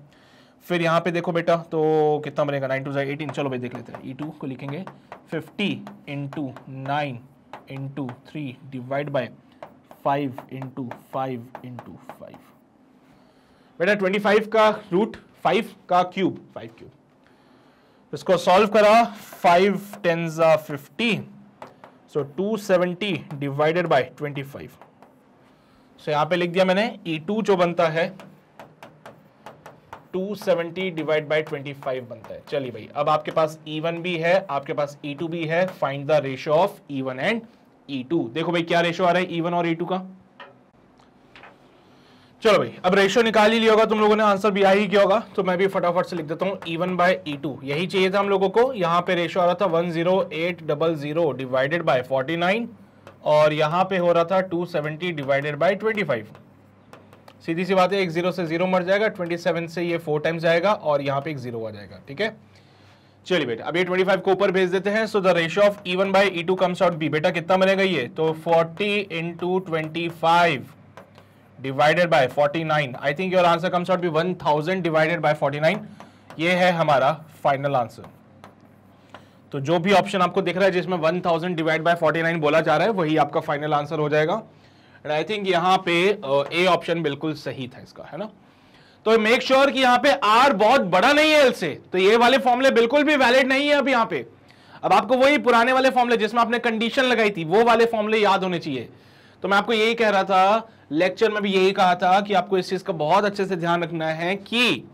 फिर यहाँ पे देखो बेटा तो कितना बनेगा नाइन टू जाए एटीन चलो भाई देख लेते हैं ई e टू को लिखेंगे fifty into nine into three divide by five into five into five बेटा ट्वेंटी फाइव का रूट फाइव का क्यूब फाइव क्यूब इसको सॉल्व करा फाइव टेन ज़ा fifty so two seventy divided by twenty five so यहां पे लिख दिया मैंने ई e टू जो बनता है two seventy divide by twenty five बनता है चलिए भाई अब आपके पास ई e वन भी है आपके पास ई e टू भी है find the ratio of E one and E two देखो भाई क्या रेशियो आ रहा है ई वन और ई टू का चलो भाई अब रेशियो निकाल ही लिया होगा तुम लोगों ने आंसर भी आई ही किया होगा तो मैं भी फटाफट से लिख देता हूँ E one by E two यही चाहिए था हम लोगों को यहाँ पे रेशियो आ रहा था one zero eight double zero divided by forty nine और यहाँ पे हो रहा था two seventy divided by twenty five सीधी सी बात है एक जीरो से जीरो मर जाएगा ट्वेंटी सेवन से ये फोर टाइम्स आएगा और यहाँ पे एक जीरो आ जाएगा ठीक है चलिए बेटा अब ये फाइव को ऊपर भेज देते हैं so the ratio of E one by E two comes out be बेटा कितना मिलेगा ये तो forty into twenty five divided by 49 I think your answer comes out be 1000 divided by 49 ये है हमारा फाइनल आंसर तो जो भी ऑप्शन आपको दिख रहा है जिसमें 1000 डिवाइड बाय 49 बोला जा रहा है वही आपका फाइनल आंसर हो जाएगा एंड आई थिंक यहाँ पे ए uh, ऑप्शन बिल्कुल सही था इसका है ना तो मेक श्योर sure कि यहाँ पे आर बहुत बड़ा नहीं है एल से तो ये वाले फॉर्मूले बिल्कुल भी वैलिड नहीं है अब यहाँ पे अब आपको वही पुराने वाले फॉर्मूले जिसमें आपने कंडीशन लगाई थी वो वाले फॉर्मूले याद होने चाहिए तो मैं आपको यही कह रहा था लेक्चर में भी यही कहा था कि आपको इस चीज का बहुत अच्छे से ध्यान रखना है कि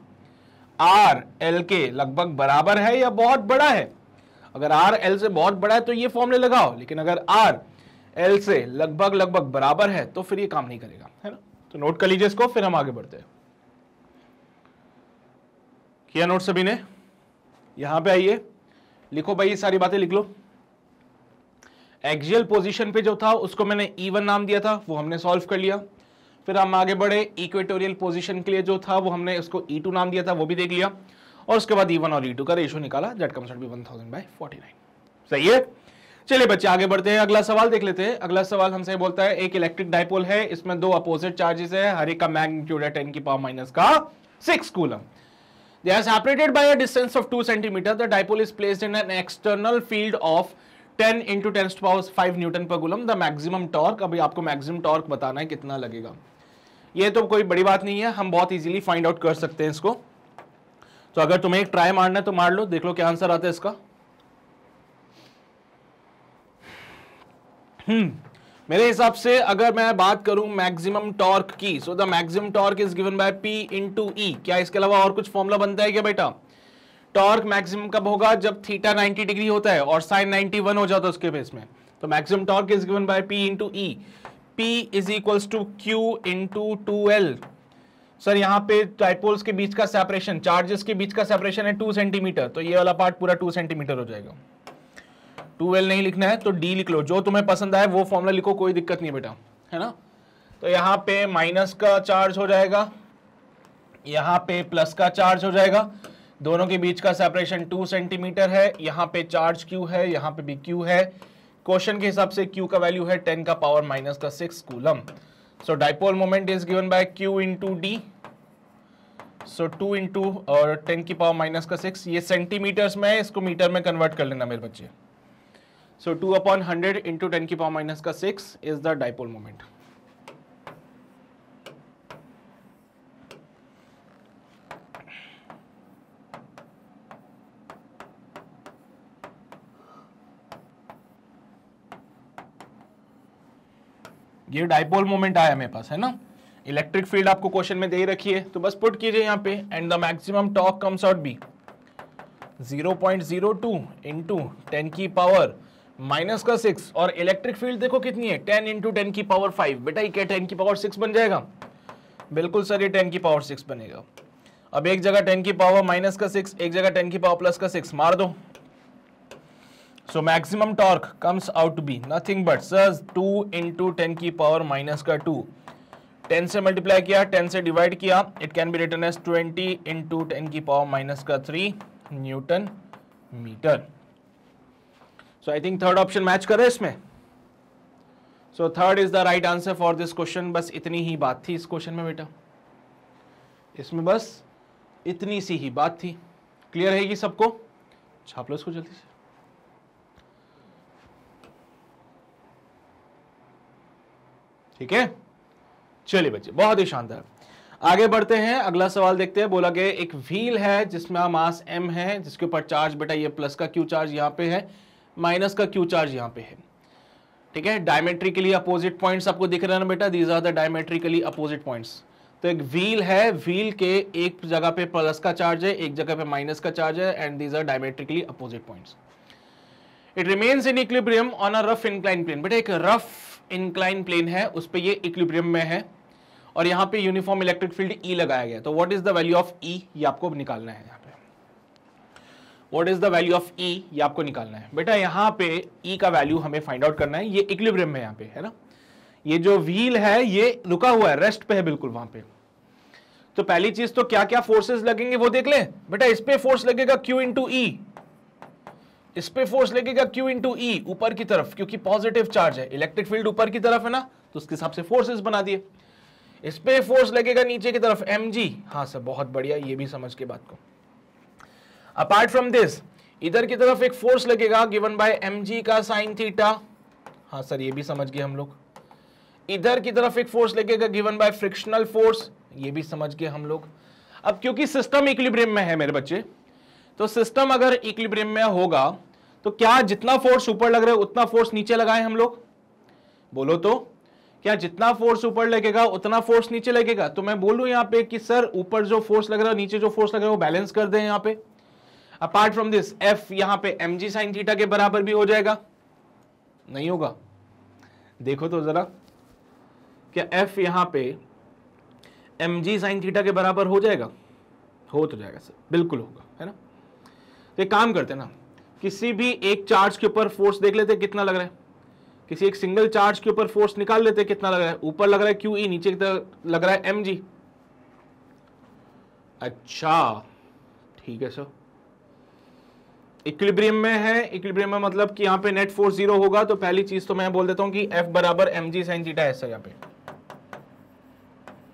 आर एल के लगभग बराबर है या बहुत बड़ा है अगर आर एल से बहुत बड़ा है तो ये फॉर्मले लगाओ लेकिन अगर आर एल से लगभग लगभग बराबर है तो फिर ये काम नहीं करेगा है ना तो नोट कर लीजिए इसको फिर हम आगे बढ़ते हैं किया नोट सभी ने यहां पे आइए लिखो भाई ये सारी बातें लिख लो एक्जियल पोजिशन पे जो था उसको मैंने ई1 नाम दिया था वो हमने सॉल्व कर लिया फिर हम आगे बढ़े इक्वेटोरियल पोजिशन के लिए जो था वो हमने उसको ई2 e नाम दिया था वो भी देख लिया और उसके बाद ई1 e और ई2 e का रेशो निकाला जेट कम भी one thousand by forty nine सही है चलिए बच्चे आगे बढ़ते हैं अगला सवाल देख लेते हैं अगला सवाल हमसे बोलता है एक इलेक्ट्रिक डायपोल है इसमें दो अपोजिट चार्जेस है हर एक का मैग्नीट्यूड है टेन की पावर माइनस का six coulomb they are separated by a distance of 2 cm the dipole is placed in an external field of ten into ten power five newton per coulomb the maximum torque अभी आपको maximum torque बताना है कितना लगेगा ये तो कोई बड़ी बात नहीं है हम बहुत इजीली फाइंड आउट कर सकते हैं इसको तो अगर तुम्हें एक ट्राई मारना है तो मार लो देख लो क्या आंसर आता है इसका हम्म मेरे हिसाब से अगर मैं बात करूं मैक्सिमम टॉर्क की so the maximum torque is given by P into E क्या इसके अलावा और कुछ फॉर्मूला बनता है क्या बेटा टॉर्क मैक्सिमम कब होगा जब थीटा 90 डिग्री होता है और साइन 91 हो जाता है उसके बेस में तो maximum torque is given by P into E P is equal to Q into two L sir यहाँ पे टाइपोल्स के बीच का सेपरेशन चार्जेस के बीच का सेपरेशन है टू सेंटीमीटर तो ये वाला पार्ट पूरा टू सेंटीमीटर हो जाएगा टू एल नहीं लिखना है तो डी लिख लो जो तुम्हें पसंद आए वो फॉर्मुला लिखो कोई दिक्कत नहीं बेटा है ना तो यहाँ पे माइनस का चार्ज हो जाएगा यहाँ पे प्लस का चार्ज हो जाएगा दोनों के बीच का सेपरेशन टू सेंटीमीटर है यहाँ पे चार्ज क्यू है यहाँ पे भी क्यू है क्वेश्चन के हिसाब से क्यू का वैल्यू है टेन का पावर माइनस का six coulomb so dipole moment is given by Q into D so two into और टेन की पावर माइनस का सिक्स ये सेंटीमीटर्स में है इसको मीटर में कन्वर्ट कर लेना मेरे बच्चे so two upon hundred into ten की पावर माइनस का six is the dipole moment ये डायपोल मोमेंट आया मेरे पास है ना इलेक्ट्रिक फील्ड आपको क्वेश्चन में दे ही रखी है तो बस पुट कीजिए यहाँ पे and the maximum torque comes out be 0.02 point zero two into ten की पावर माइनस का सिक्स और इलेक्ट्रिक फील्ड देखो कितनी है टेन इंटू टेन की पावर फाइव बेटा ये क्या टेन की पावर सिक्स बन जाएगा बिल्कुल सर ये टेन की पावर सिक्स बनेगा अब एक जगह टेन की पावर माइनस का सिक्स एक जगह टेन की पावर प्लस का सिक्स मार दो so maximum torque comes out be nothing but sir two 2 into की पावर माइनस का टू टेन से मल्टीप्लाई किया टेन से डिवाइड किया it can be written as 20 into ten की पावर माइनस का three newton metre so I think third option match करे इसमें so third is the right answer for this question बस इतनी ही बात थी इस क्वेश्चन में बेटा इसमें बस इतनी सी ही बात थी क्लियर रहेगी सबको छाप लो इसको जल्दी से ठीक है चलिए बच्चे बहुत ही शानदार आगे बढ़ते हैं अगला सवाल देखते हैं बोला गया एक व्हील है जिसमें मास एम है जिसके ऊपर चार्ज बेटा ये प्लस का क्यू चार्ज यहाँ पे है माइनस का क्यू चार्ज यहाँ पे है ठीक है डायमेट्रिकली अपोजिट पॉइंट्स आपको दिख रहे हैं ना बेटा these are the diametrically opposite points तो एक व्हील है व्हील के एक जगह पे प्लस का चार्ज है एक जगह पे माइनस का चार्ज है and these are diametrically opposite points it remains in equilibrium on a rough incline plane बेटा एक रफ इंक्लाइन प्लेन है उस पर ये इक्विब्रियम में है और यहाँ पे यूनिफॉर्म इलेक्ट्रिक फील्ड ई लगाया गया तो what is the value of E ये आपको निकालना है यहाँ पे what is the value of E ये आपको निकालना है बेटा यहाँ पे ई e का वैल्यू हमें फाइंड आउट करना है ये इक्विलिब्रियम में यहाँ पे है ना ये जो व्हील है ये रुका हुआ है रेस्ट पे है बिल्कुल वहां पे तो पहली चीज तो क्या क्या फोर्सेस लगेंगे वो देख लें बेटा इस पे फोर्स लगेगा क्यू इंटू ई e. इस पे फोर्स लगेगा Q इंटू ई e ऊपर की तरफ क्योंकि पॉजिटिव चार्ज है इलेक्ट्रिक फील्ड ऊपर की तरफ है ना तो उसके हिसाब से फोर्सेस बना दिए इस पे फोर्स लगेगा नीचे की तरफ एम जी हाँ सर बहुत बढ़िया ये भी समझ के बात को अपार्ट फ्रॉम दिस इधर की तरफ एक फोर्स लगेगा गिवन बाय एम जी का साइन थीटा हाँ सर ये भी समझ गए हम लोग इधर की तरफ एक फोर्स लगेगा गिवन बाय फ्रिक्शनल फोर्स ये भी समझ गए हम लोग अब क्योंकि सिस्टम इक्विलिब्रियम में है मेरे बच्चे तो सिस्टम अगर इक्विलिब्रियम में होगा तो क्या जितना फोर्स ऊपर लग रहा है उतना फोर्स नीचे लगाए हम लोग बोलो तो क्या जितना फोर्स ऊपर लगेगा उतना फोर्स नीचे लगेगा तो मैं बोलूं यहां पे कि सर ऊपर जो फोर्स लग रहा है नीचे जो फोर्स लग रहा है वो बैलेंस कर दें यहां पे अपार्ट फ्रॉम दिस एफ यहां पे एम जी साइन थीटा के बराबर भी हो जाएगा नहीं होगा देखो तो जरा क्या एफ यहां पे एम जी साइन थीटा के बराबर हो जाएगा हो तो जाएगा सर बिल्कुल होगा है ना तो एक काम करते ना किसी भी एक चार्ज के ऊपर फोर्स देख लेते कितना लग रहा है किसी एक सिंगल चार्ज के ऊपर फोर्स निकाल लेते कितना लग रहा है ऊपर लग रहा है क्यू ई e, नीचे की तरफ लग रहा है एम जी अच्छा ठीक है सर इक्विलिब्रियम में है इक्विलिब्रियम में मतलब कि यहां पे नेट फोर्स जीरो होगा तो पहली चीज तो मैं बोल देता हूँ कि एफ बराबर एम जी साइन थीटा है सर यहाँ पे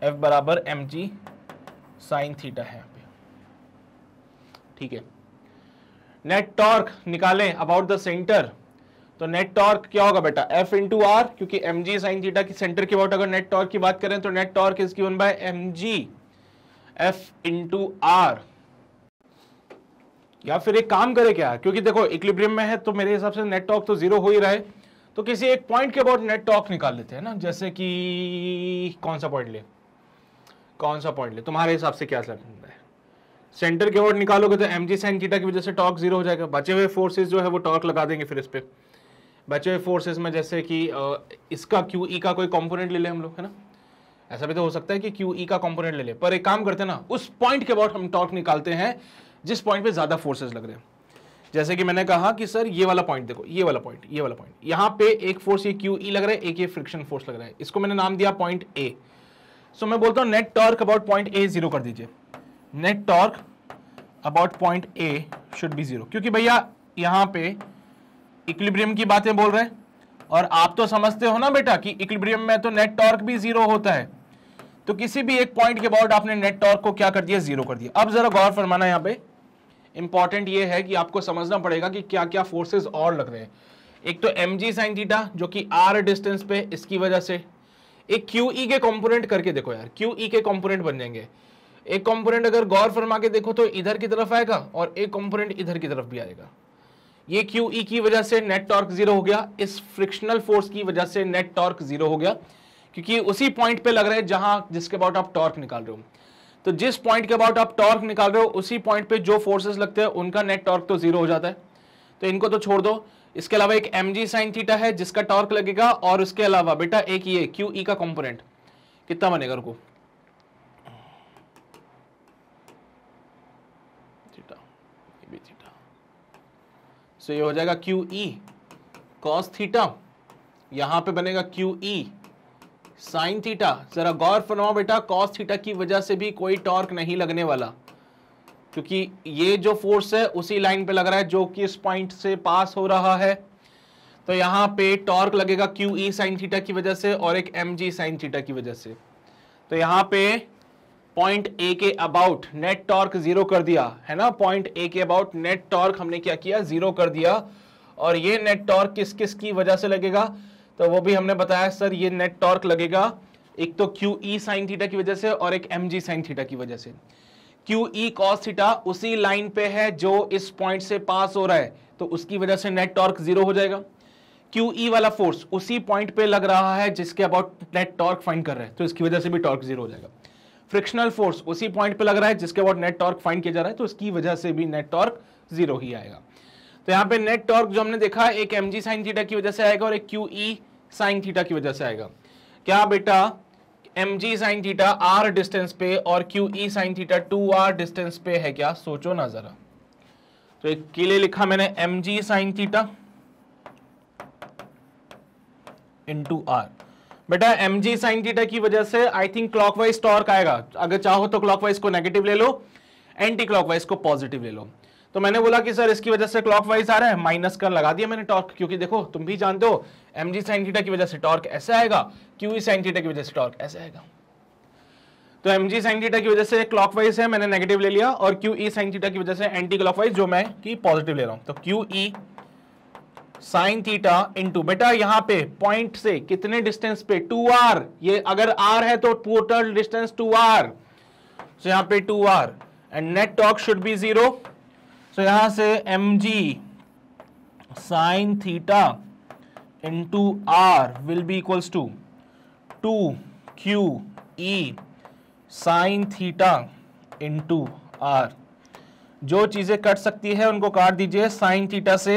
एफ बराबर एम जी साइन थीटा है यहाँ पे ठीक है नेट टॉर्क निकालें अबाउट द सेंटर तो नेट टॉर्क क्या होगा बेटा एफ इंटू आर क्योंकि एम जी साइन थीटा की सेंटर के अबाउट अगर नेट टॉर्क की बात करें तो net torque is given by M G F into R या फिर एक काम करे क्या क्योंकि देखो इक्लिब्रियम में है तो मेरे हिसाब से नेट टॉर्क तो जीरो हो ही रहा है तो किसी एक पॉइंट के अबाउट नेट टॉर्क निकाल लेते हैं ना जैसे कि कौन सा पॉइंट ले कौन सा पॉइंट ले तुम्हारे हिसाब से क्या सर है सेंटर के ओर निकालोगे तो एम जी साइन थीटा की वजह से टॉर्क जीरो हो जाएगा बचे हुए फोर्सेज जो है वो टॉर्क लगा देंगे फिर इस पर बचे हुए फोर्सेज में जैसे कि इसका क्यू ई e का कोई कॉम्पोनेंट ले लें हम लोग है ना ऐसा भी तो हो सकता है कि क्यू ई e का कॉम्पोनेंट ले लें पर एक काम करते हैं ना उस पॉइंट के अबाउट हम टॉर्क निकालते हैं जिस पॉइंट पे ज़्यादा फोर्सेज लग रहे हैं जैसे कि मैंने कहा कि सर ये वाला पॉइंट देखो ये वाला पॉइंट ये वाला पॉइंट यहाँ पे एक फोर्स ये क्यू ई e लग रहा है एक ये फ्रिक्शन फोर्स लग रहा है इसको मैंने नाम दिया पॉइंट ए सो मैं बोलता हूँ net torque about point A zero कर दीजिए net torque about point A should be zero क्योंकि भैया यहां पे इक्विलिब्रियम की बातें बोल रहे हैं और आप तो समझते हो ना बेटा कि इक्विलिब्रियम में तो नेट टॉर्क भी जीरो होता है तो किसी भी एक पॉइंट के अबाउट आपने नेट टॉर्क को क्या कर दिया जीरो कर दिया अब जरा गौर फरमाना यहाँ पे इंपॉर्टेंट ये है कि आपको समझना पड़ेगा कि क्या क्या फोर्सेज और लग रहे हैं एक तो एम जी साइन थीटा जो कि आर डिस्टेंस पे इसकी वजह से एक क्यू ई e के कॉम्पोनेंट करके देखो यार क्यू ई e के कॉम्पोनेंट बन जाएंगे एक कंपोनेंट अगर गौर फरमा के देखो तो इधर की तरफ आएगा और एक कंपोनेंट इधर की तरफ भी आएगा ये क्यू ई e की वजह से नेट टॉर्क जीरो हो गया इस फ्रिक्शनल फोर्स की वजह से नेट टॉर्क जीरो हो गया क्योंकि उसी पॉइंट पे लग रहे हैं जहां जिसके अबाउट आप टॉर्क निकाल रहे हो तो जिस पॉइंट के अबाउट आप टॉर्क निकाल रहे हो उसी पॉइंट पे जो फोर्सेस लगते हैं उनका नेट टॉर्क तो जीरो हो जाता है तो इनको तो छोड़ दो इसके अलावा एक एम जी साइन थीटा है जिसका टॉर्क लगेगा और उसके अलावा बेटा एक ये क्यू ई e का कॉम्पोनेंट कितना बनेगा रुको सो तो ये हो जाएगा क्यू ई कॉस थीटा यहाँ पे बनेगा क्यू ई साइन थीटा ज़रा गौर फरमाओ बेटा कॉस थीटा की वजह से भी कोई टॉर्क नहीं लगने वाला क्योंकि ये जो फोर्स है उसी लाइन पे लग रहा है जो कि इस पॉइंट से पास हो रहा है तो यहाँ पे टॉर्क लगेगा क्यू ई साइन थीटा की वजह से और एक एम जी साइन थीटा की वजह से तो यहाँ पे पॉइंट ए के अबाउट नेट टॉर्क जीरो कर दिया है ना पॉइंट ए के अबाउट नेट टॉर्क हमने क्या किया जीरो कर दिया और ये नेट टॉर्क किस किस की वजह से लगेगा तो वो भी हमने बताया सर ये नेट टॉर्क लगेगा एक तो क्यू ई साइन थीटा की वजह से और एक एम जी साइन थीटा की वजह से क्यू ई कॉस थीटा उसी लाइन पे है जो इस पॉइंट से पास हो रहा है तो उसकी वजह से नेट टॉर्क जीरो हो जाएगा क्यू ई e वाला फोर्स उसी पॉइंट पे लग रहा है जिसके अबाउट नेट टॉर्क फाइंड कर रहे हैं तो इसकी वजह से भी टॉर्क जीरो हो जाएगा फ्रिक्शनल फोर्स उसी पॉइंट पे लग रहा है जिसके बाद नेट टॉर्क फाइंड किया जा रहा है तो इसकी वजह से भी नेट टॉर्क जीरो ही आएगा तो यहाँ पे नेट टॉर्क जो हमने देखा एक एम जी साइन थीटा की वजह से आएगा और एक क्यू ई साइन थीटा की वजह से आएगा क्या बेटा M G sine theta R distance पे और Q E sine theta two R distance पे है क्या सोचो ना जरा तो एक के लिए लिखा मैंने M G sine theta into R बेटा एम जी साइन थीटा की वजह से आई थिंक क्लॉकवाइज टॉर्क आएगा अगर चाहो तो क्लॉकवाइज को नेगेटिव ले लो एंटी क्लॉकवाइज को पॉजिटिव ले लो तो मैंने बोला कि सर इसकी वजह से क्लॉकवाइज आ रहा है माइनस कर लगा दिया मैंने टॉर्क क्योंकि देखो तुम भी जानते हो एम जी साइन थीटा की वजह से टॉर्क ऐसे आएगा क्यू ई साइन थीटा की वजह से टॉर्क ऐसे आएगा तो एम जी साइन थीटा की वजह से क्लॉकवाइज है मैंने नेगेटिव ले लिया और क्यू ई साइन थीटा की वजह से एंटी क्लॉकवाइज जो मैं कि पॉजिटिव ले रहा हूं तो Q E e sine theta into बेटा यहां पे पॉइंट से कितने डिस्टेंस पे टू आर ये अगर आर है तो total distance two R so यहां पे two R and net torque should be zero so यहां से M G sine theta into R will be equals to two Q E sine theta into R जो चीजें कट सकती है उनको काट दीजिए साइन थीटा से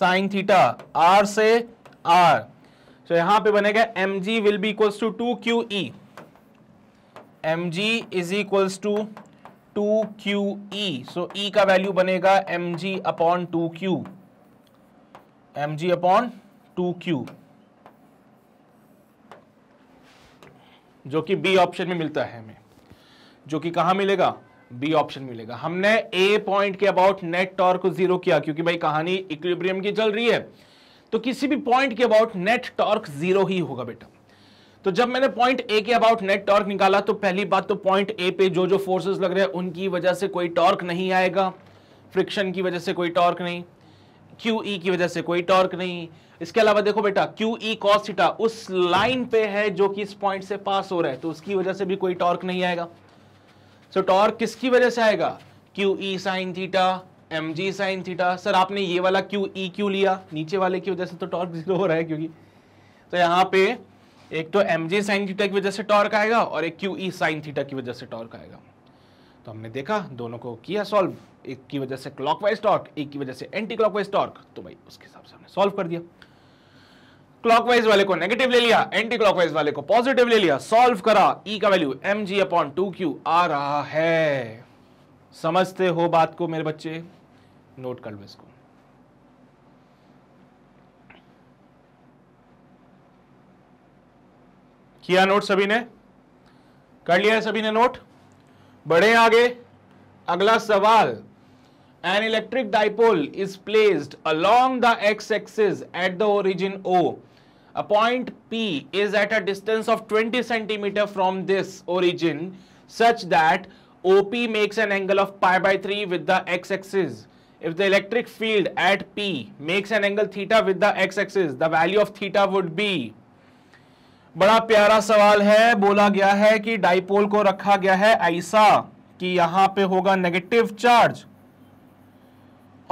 साइन थीटा आर से आर तो यहां पे बनेगा M G will be equals to two Q E M ji is equals to two Q E so E का वैल्यू बनेगा M G upon two Q M G upon two Q जो कि B option में मिलता है हमें जो कि कहा मिलेगा बी ऑप्शन मिलेगा हमने ए पॉइंट के अबाउट नेट टॉर्क को जीरो किया क्योंकि भाई कहानी इक्विब्रियम की चल रही है तो किसी भी पॉइंट के अबाउट नेट टॉर्क जीरो ही होगा बेटा तो जब मैंने पॉइंट ए के अबाउट नेट टॉर्क निकाला तो पहली बात तो पॉइंट ए पे जो जो फोर्सेस लग रहे हैं उनकी वजह से कोई टॉर्क नहीं आएगा फ्रिक्शन की वजह से कोई टॉर्क नहीं क्यू ई की वजह से कोई टॉर्क नहीं इसके अलावा देखो बेटा क्यू ई कॉस्टा उस लाइन पे है जो कि इस पॉइंट से पास हो रहा है तो उसकी वजह से भी कोई टॉर्क नहीं आएगा सो टॉर्क किसकी वजह से आएगा Q E sine theta M G sine theta sir आपने ये वाला क्यू ई e क्यू लिया नीचे वाले की वजह से तो टॉर्क जीरो हो रहा है क्योंकि तो यहाँ पे एक तो एम जी साइन थीटा की वजह से टॉर्क आएगा और एक क्यू ई साइन थीटा की वजह से टॉर्क आएगा तो हमने देखा दोनों को किया सॉल्व एक की वजह से क्लॉकवाइज टॉर्क एक की वजह से एंटी क्लॉकवाइज टॉर्क तो भाई उसके हिसाब से हमने सॉल्व कर दिया क्लॉकवाइज वाले को नेगेटिव ले लिया एंटी क्लॉकवाइज वाले को पॉजिटिव ले लिया सॉल्व करा e का value M G upon two Q आ रहा है समझते हो बात को मेरे बच्चे नोट कर लो इसको किया नोट सभी ने कर लिया है सभी ने नोट बढ़े आगे अगला सवाल an electric dipole is placed along the X axis at the origin O a point P is at a distance of 20 cm from this origin such that OP makes an angle of pi by 3 with the x-axis. If the electric field at P makes an angle theta with the x-axis, the value of theta would be बड़ा प्यारा सवाल है बोला गया है कि dipole को रखा गया है ऐसा कि यहां पे होगा नेगेटिव चार्ज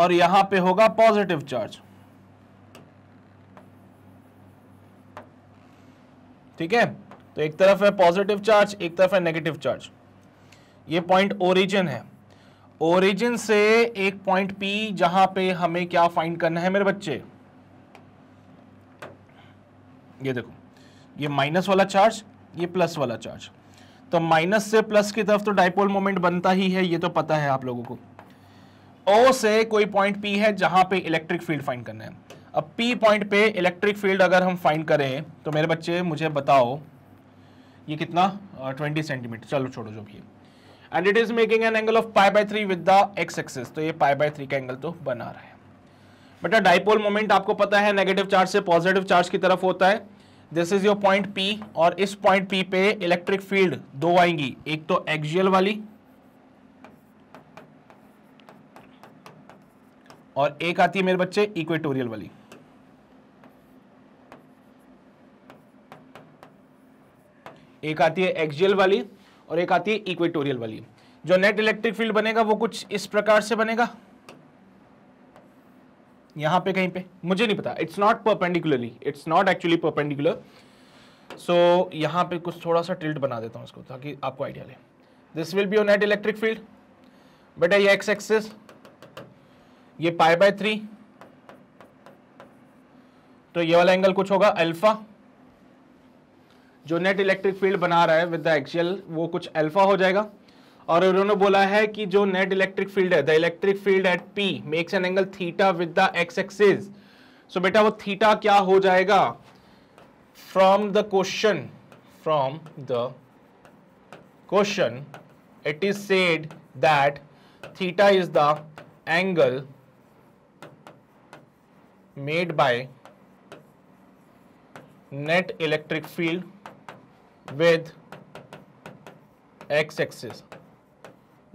और यहां पे होगा पॉजिटिव चार्ज ठीक है तो एक तरफ है पॉजिटिव चार्ज एक तरफ है नेगेटिव चार्ज ये पॉइंट ओरिजिन है ओरिजिन से एक पॉइंट पी जहां पे हमें क्या फाइंड करना है मेरे बच्चे ये देखो ये माइनस वाला चार्ज ये प्लस वाला चार्ज तो माइनस से प्लस की तरफ तो डाइपोल मोमेंट बनता ही है ये तो पता है आप लोगों को ओ से कोई पॉइंट पी है जहां पे इलेक्ट्रिक फील्ड फाइंड करना है अब पी पॉइंट पे इलेक्ट्रिक फील्ड अगर हम फाइंड करें तो मेरे बच्चे मुझे बताओ ये कितना ट्वेंटी uh, सेंटीमीटर चलो छोड़ो जो भी and it is making an angle of pi by three with the X axis तो ये पाई बाय थ्री का एंगल तो बना रहा है बेटा डाइपोल मोमेंट आपको पता है नेगेटिव चार्ज से पॉजिटिव चार्ज की तरफ होता है this is your point P और इस पॉइंट पी पे इलेक्ट्रिक फील्ड दो आएंगी एक तो एक्जियल वाली और एक आती है मेरे बच्चे इक्वेटोरियल वाली एक आती है एक्जियल वाली और एक आती है इक्वेटोरियल वाली जो नेट इलेक्ट्रिक फील्ड बनेगा वो कुछ इस प्रकार से बनेगा यहां पे कहीं पे मुझे नहीं पता it's not perpendicularly it's not actually perpendicular so यहां पे कुछ थोड़ा सा टिल्ट बना देता हूं इसको ताकि आपको आइडिया ले this will be your net electric field बेटा ये एक्स एक्सिस ये पाई बाय थ्री तो ये वाला एंगल कुछ होगा अल्फा जो नेट इलेक्ट्रिक फील्ड बना रहा है विद द एक्सियल वो कुछ अल्फा हो जाएगा और उन्होंने बोला है कि जो नेट इलेक्ट्रिक फील्ड है the electric field at P makes an angle theta with the X axis so बेटा वो थीटा क्या हो जाएगा from the question from the question it is said that theta is the angle made by net electric field with x axis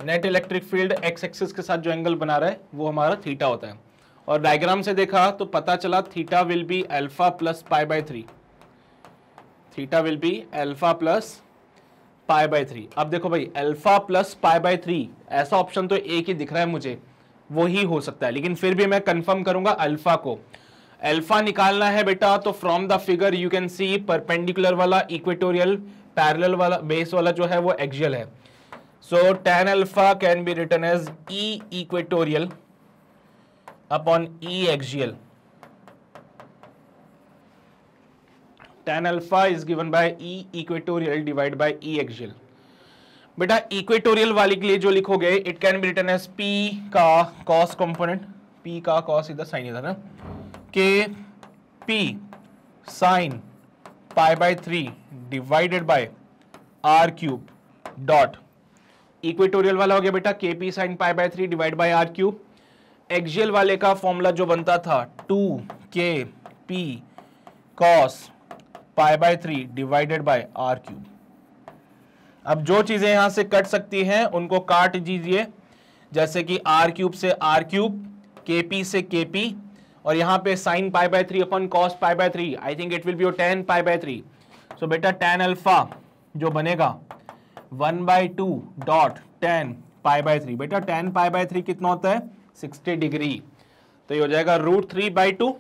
net electric field x axis के साथ जो angle बना रहा है वो हमारा थीटा होता है और डायग्राम से देखा तो पता चला theta will be alpha plus pi by three theta will be alpha plus pi by three अब देखो भाई alpha plus pi by three ऐसा ऑप्शन तो एक ही दिख रहा है मुझे वो ही हो सकता है लेकिन फिर भी मैं कंफर्म करूंगा अल्फा को अल्फा निकालना है बेटा तो from the figure you can see perpendicular वाला इक्वेटोरियल पैरेलल वाला बेस वाला जो है वो एक्सियल है so tan alpha can be written as E equatorial upon E axial tan alpha is given by E equatorial divide by E axial बेटा equatorial वाले के लिए जो लिखोगे it can be written as P का cos component P का cos इधर sine इधर ना K P sine pi by three divided by R cube dot equatorial वाला हो गया बेटा K P sine pi by three divide by R cube axial वाले का फॉर्मूला जो बनता था two K P cos pi by three divided by R cube अब जो चीजें यहां से कट सकती हैं उनको काट दीजिए जैसे कि आर क्यूब से आर क्यूब के पी से के पी और यहाँ पे sine pi by three upon cos pi by three I think it will be tan pi by three so बेटा टेन अल्फा जो बनेगा one by two dot tan pi by three बेटा tan pi by three कितना होता है sixty degree तो ये हो जाएगा root three by two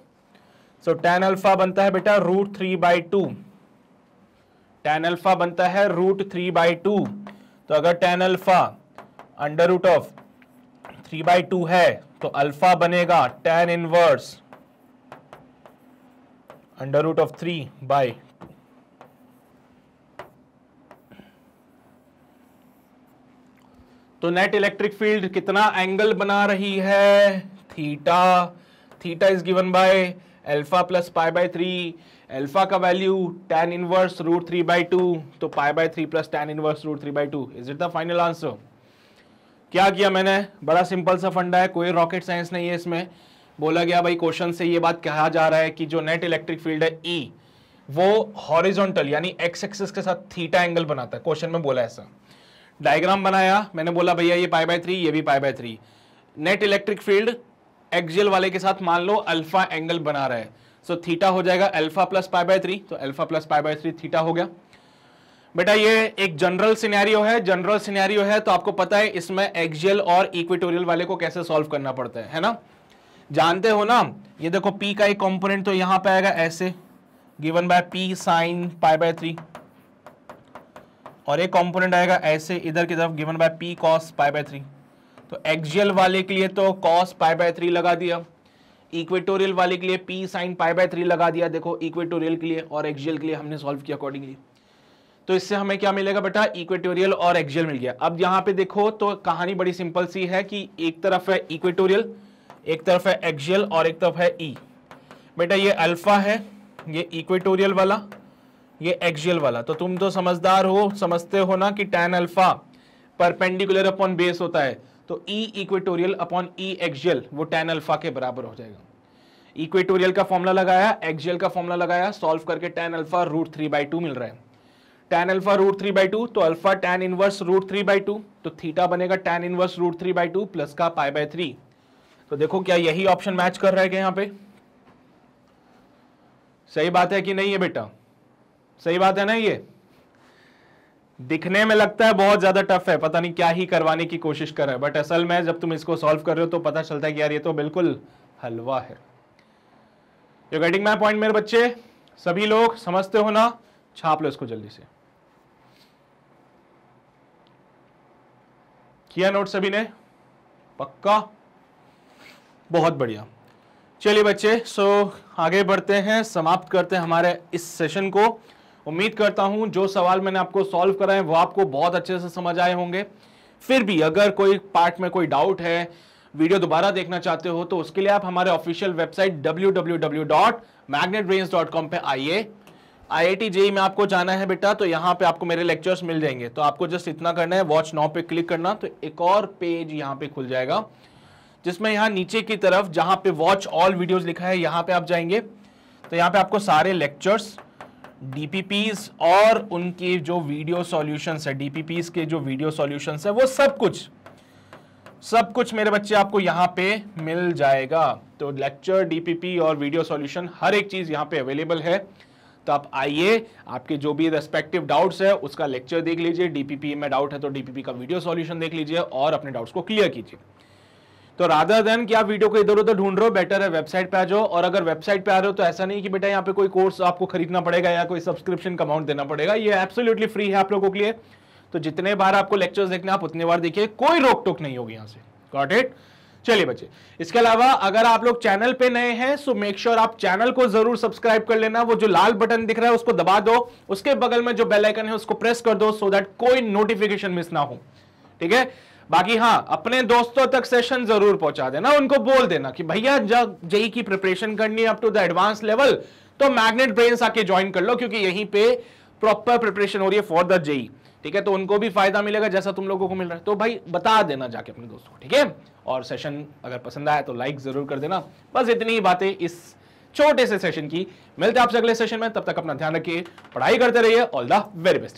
so tan alpha बनता है बेटा root three by two tan alpha बनता है रूट थ्री बाई टू तो अगर tan alpha under root of three by two है तो अल्फा बनेगा tan inverse under root of three by तो नेट इलेक्ट्रिक फील्ड कितना एंगल बना रही है theta theta is given by alpha plus pi by three alpha का value tan inverse root three by two तो pi by three plus ten inverse root three by two is it the final answer क्या किया मैंने बड़ा simple सा फंडा है कोई रॉकेट साइंस नहीं है इसमें बोला गया भाई क्वेश्चन से ये बात कहा जा रहा है कि जो नेट इलेक्ट्रिक फील्ड है ई e, वो हॉरिजॉन्टल यानी एक्स एक्सिस के साथ थीटा एंगल बनाता है क्वेश्चन में बोला ऐसा डायग्राम बनाया मैंने बोला भैया ये पाई बाय थ्री ये भी pi by three net electric field axial वाले के साथ मान लो अल्फा एंगल बना रहा है सो so, थीटा हो जाएगा alpha plus pi by three तो alpha plus pi by three theta हो गया बेटा ये एक जनरल सिनेरियो है जनरल सिनेरियो है तो आपको पता है इसमें एक्जियल और इक्विटोरियल वाले को कैसे सॉल्व करना पड़ता है है ना जानते हो ना ये देखो पी का एक कंपोनेंट तो यहां पे आएगा ऐसे given by P sine pi by three और एक कंपोनेंट आएगा ऐसे इधर की तरफ given by P cos pi by three तो एक्जियल वाले के लिए तो कॉस पाई बाय थ्री लगा दिया इक्वेटोरियल वाले के लिए P sine pi by three लगा दिया देखो इक्वेटोरियल के लिए और एक्जियल के लिए हमने सॉल्व किया अकॉर्डिंगली तो इससे हमें क्या मिलेगा बेटा इक्वेटोरियल और एक्जियल मिल गया अब यहां पे देखो तो कहानी बड़ी सिंपल सी है कि एक तरफ है इक्वेटोरियल एक तरफ है एक्जियल और एक तरफ है ई e। बेटा ये अल्फा है ये इक्वेटोरियल वाला ये एक्जियल वाला तो तुम तो समझदार हो समझते हो ना कि tan alpha perpendicular upon base होता है तो E equatorial upon E axial वो टेन अल्फा के बराबर हो जाएगा इक्वेटोरियल का फॉर्मूला लगाया एक्जियल का फॉर्मूला लगाया सॉल्व करके tan alpha root three by two मिल रहा है tan alpha root three by two तो alpha tan inverse root three by two तो थीटा बनेगा tan inverse root three by two plus का पाई बाय थ्री तो देखो क्या यही ऑप्शन मैच कर रहे हैं यहां पे सही बात है कि नहीं है बेटा सही बात है ना ये दिखने में लगता है बहुत ज्यादा टफ है पता नहीं क्या ही करवाने की कोशिश कर रहा है बट असल में जब तुम इसको सॉल्व कर रहे हो तो पता चलता है कि यार ये तो बिल्कुल हलवा है यू गेटिंग माई पॉइंट मेरे बच्चे सभी लोग समझते हो ना छाप लो इसको जल्दी से किया नोट सभी ने पक्का बहुत बढ़िया चलिए बच्चे सो आगे बढ़ते हैं समाप्त करते हैं हमारे इस सेशन को उम्मीद करता हूं जो सवाल मैंने आपको सॉल्व कराए वो आपको बहुत अच्छे से समझ आए होंगे फिर भी अगर कोई पार्ट में कोई डाउट है वीडियो दोबारा देखना चाहते हो तो उसके लिए आप हमारे official website W W W dot Magnet Brains dot com पर आइए आईआईटी आई में आपको जाना है बेटा तो यहाँ पे आपको मेरे लेक्चर्स मिल जाएंगे तो आपको जस्ट इतना करना है वॉच नाउ पे क्लिक करना तो एक और पेज यहाँ पे खुल जाएगा जिसमें यहाँ नीचे की तरफ जहाँ पे वॉच ऑल वीडियोस लिखा है यहाँ पे आप जाएंगे तो यहाँ पे आपको सारे लेक्चर्स डीपीपीज और उनके जो वीडियो सोल्यूशन है डीपीपीज के जो वीडियो सोल्यूशन है वो सब कुछ सब कुछ मेरे बच्चे आपको यहाँ पे मिल जाएगा तो लेक्चर डीपीपी और वीडियो सॉल्यूशन हर एक चीज़ यहाँ पे अवेलेबल है तो आप आइए आपके जो भी रेस्पेक्टिव डाउट्स है उसका लेक्चर देख लीजिए डीपीपी में डाउट है तो डीपीपी का वीडियो सॉल्यूशन देख लीजिए और अपने डाउट्स को क्लियर कीजिए तो राधा देन कि आप वीडियो को इधर उधर ढूंढ रहे हो बेटर है वेबसाइट पे आ जाओ और अगर वेबसाइट पे आ रहे हो तो ऐसा नहीं कि बेटा यहाँ पे कोई कोर्स आपको खरीदना पड़ेगा या कोई सब्सक्रिप्शन का अमाउंट देना पड़ेगा ये एब्सोल्युटली फ्री है आप लोगों के लिए तो जितने बार आपको लेक्चर्स देखने आप उतने बार देखिए कोई रोक टोक नहीं होगी यहाँ से गॉट इट चलिए बच्चे इसके अलावा अगर आप लोग चैनल पे नए हैं सो मेक श्योर आप चैनल को जरूर सब्सक्राइब कर लेना वो जो लाल बटन दिख रहा है उसको दबा दो उसके बगल में जो बेल आइकन है उसको प्रेस कर दो सो so दैट कोई नोटिफिकेशन मिस ना हो ठीक है बाकी हाँ अपने दोस्तों तक सेशन जरूर पहुंचा देना उनको बोल देना कि भैया जब जेई की प्रिपरेशन करनी है up to the advance level तो मैग्नेट ब्रेन आके ज्वाइन कर लो क्योंकि यहीं पे प्रॉपर प्रिपरेशन हो रही है फॉर द जेई ठीक है तो उनको भी फायदा मिलेगा जैसा तुम लोगों को मिल रहा है तो भाई बता देना जाके अपने दोस्तों को ठीक है और सेशन अगर पसंद आया तो लाइक जरूर कर देना बस इतनी ही बातें इस छोटे से सेशन की मिलते हैं आपसे अगले सेशन में तब तक अपना ध्यान रखिए पढ़ाई करते रहिए ऑल द वेरी बेस्ट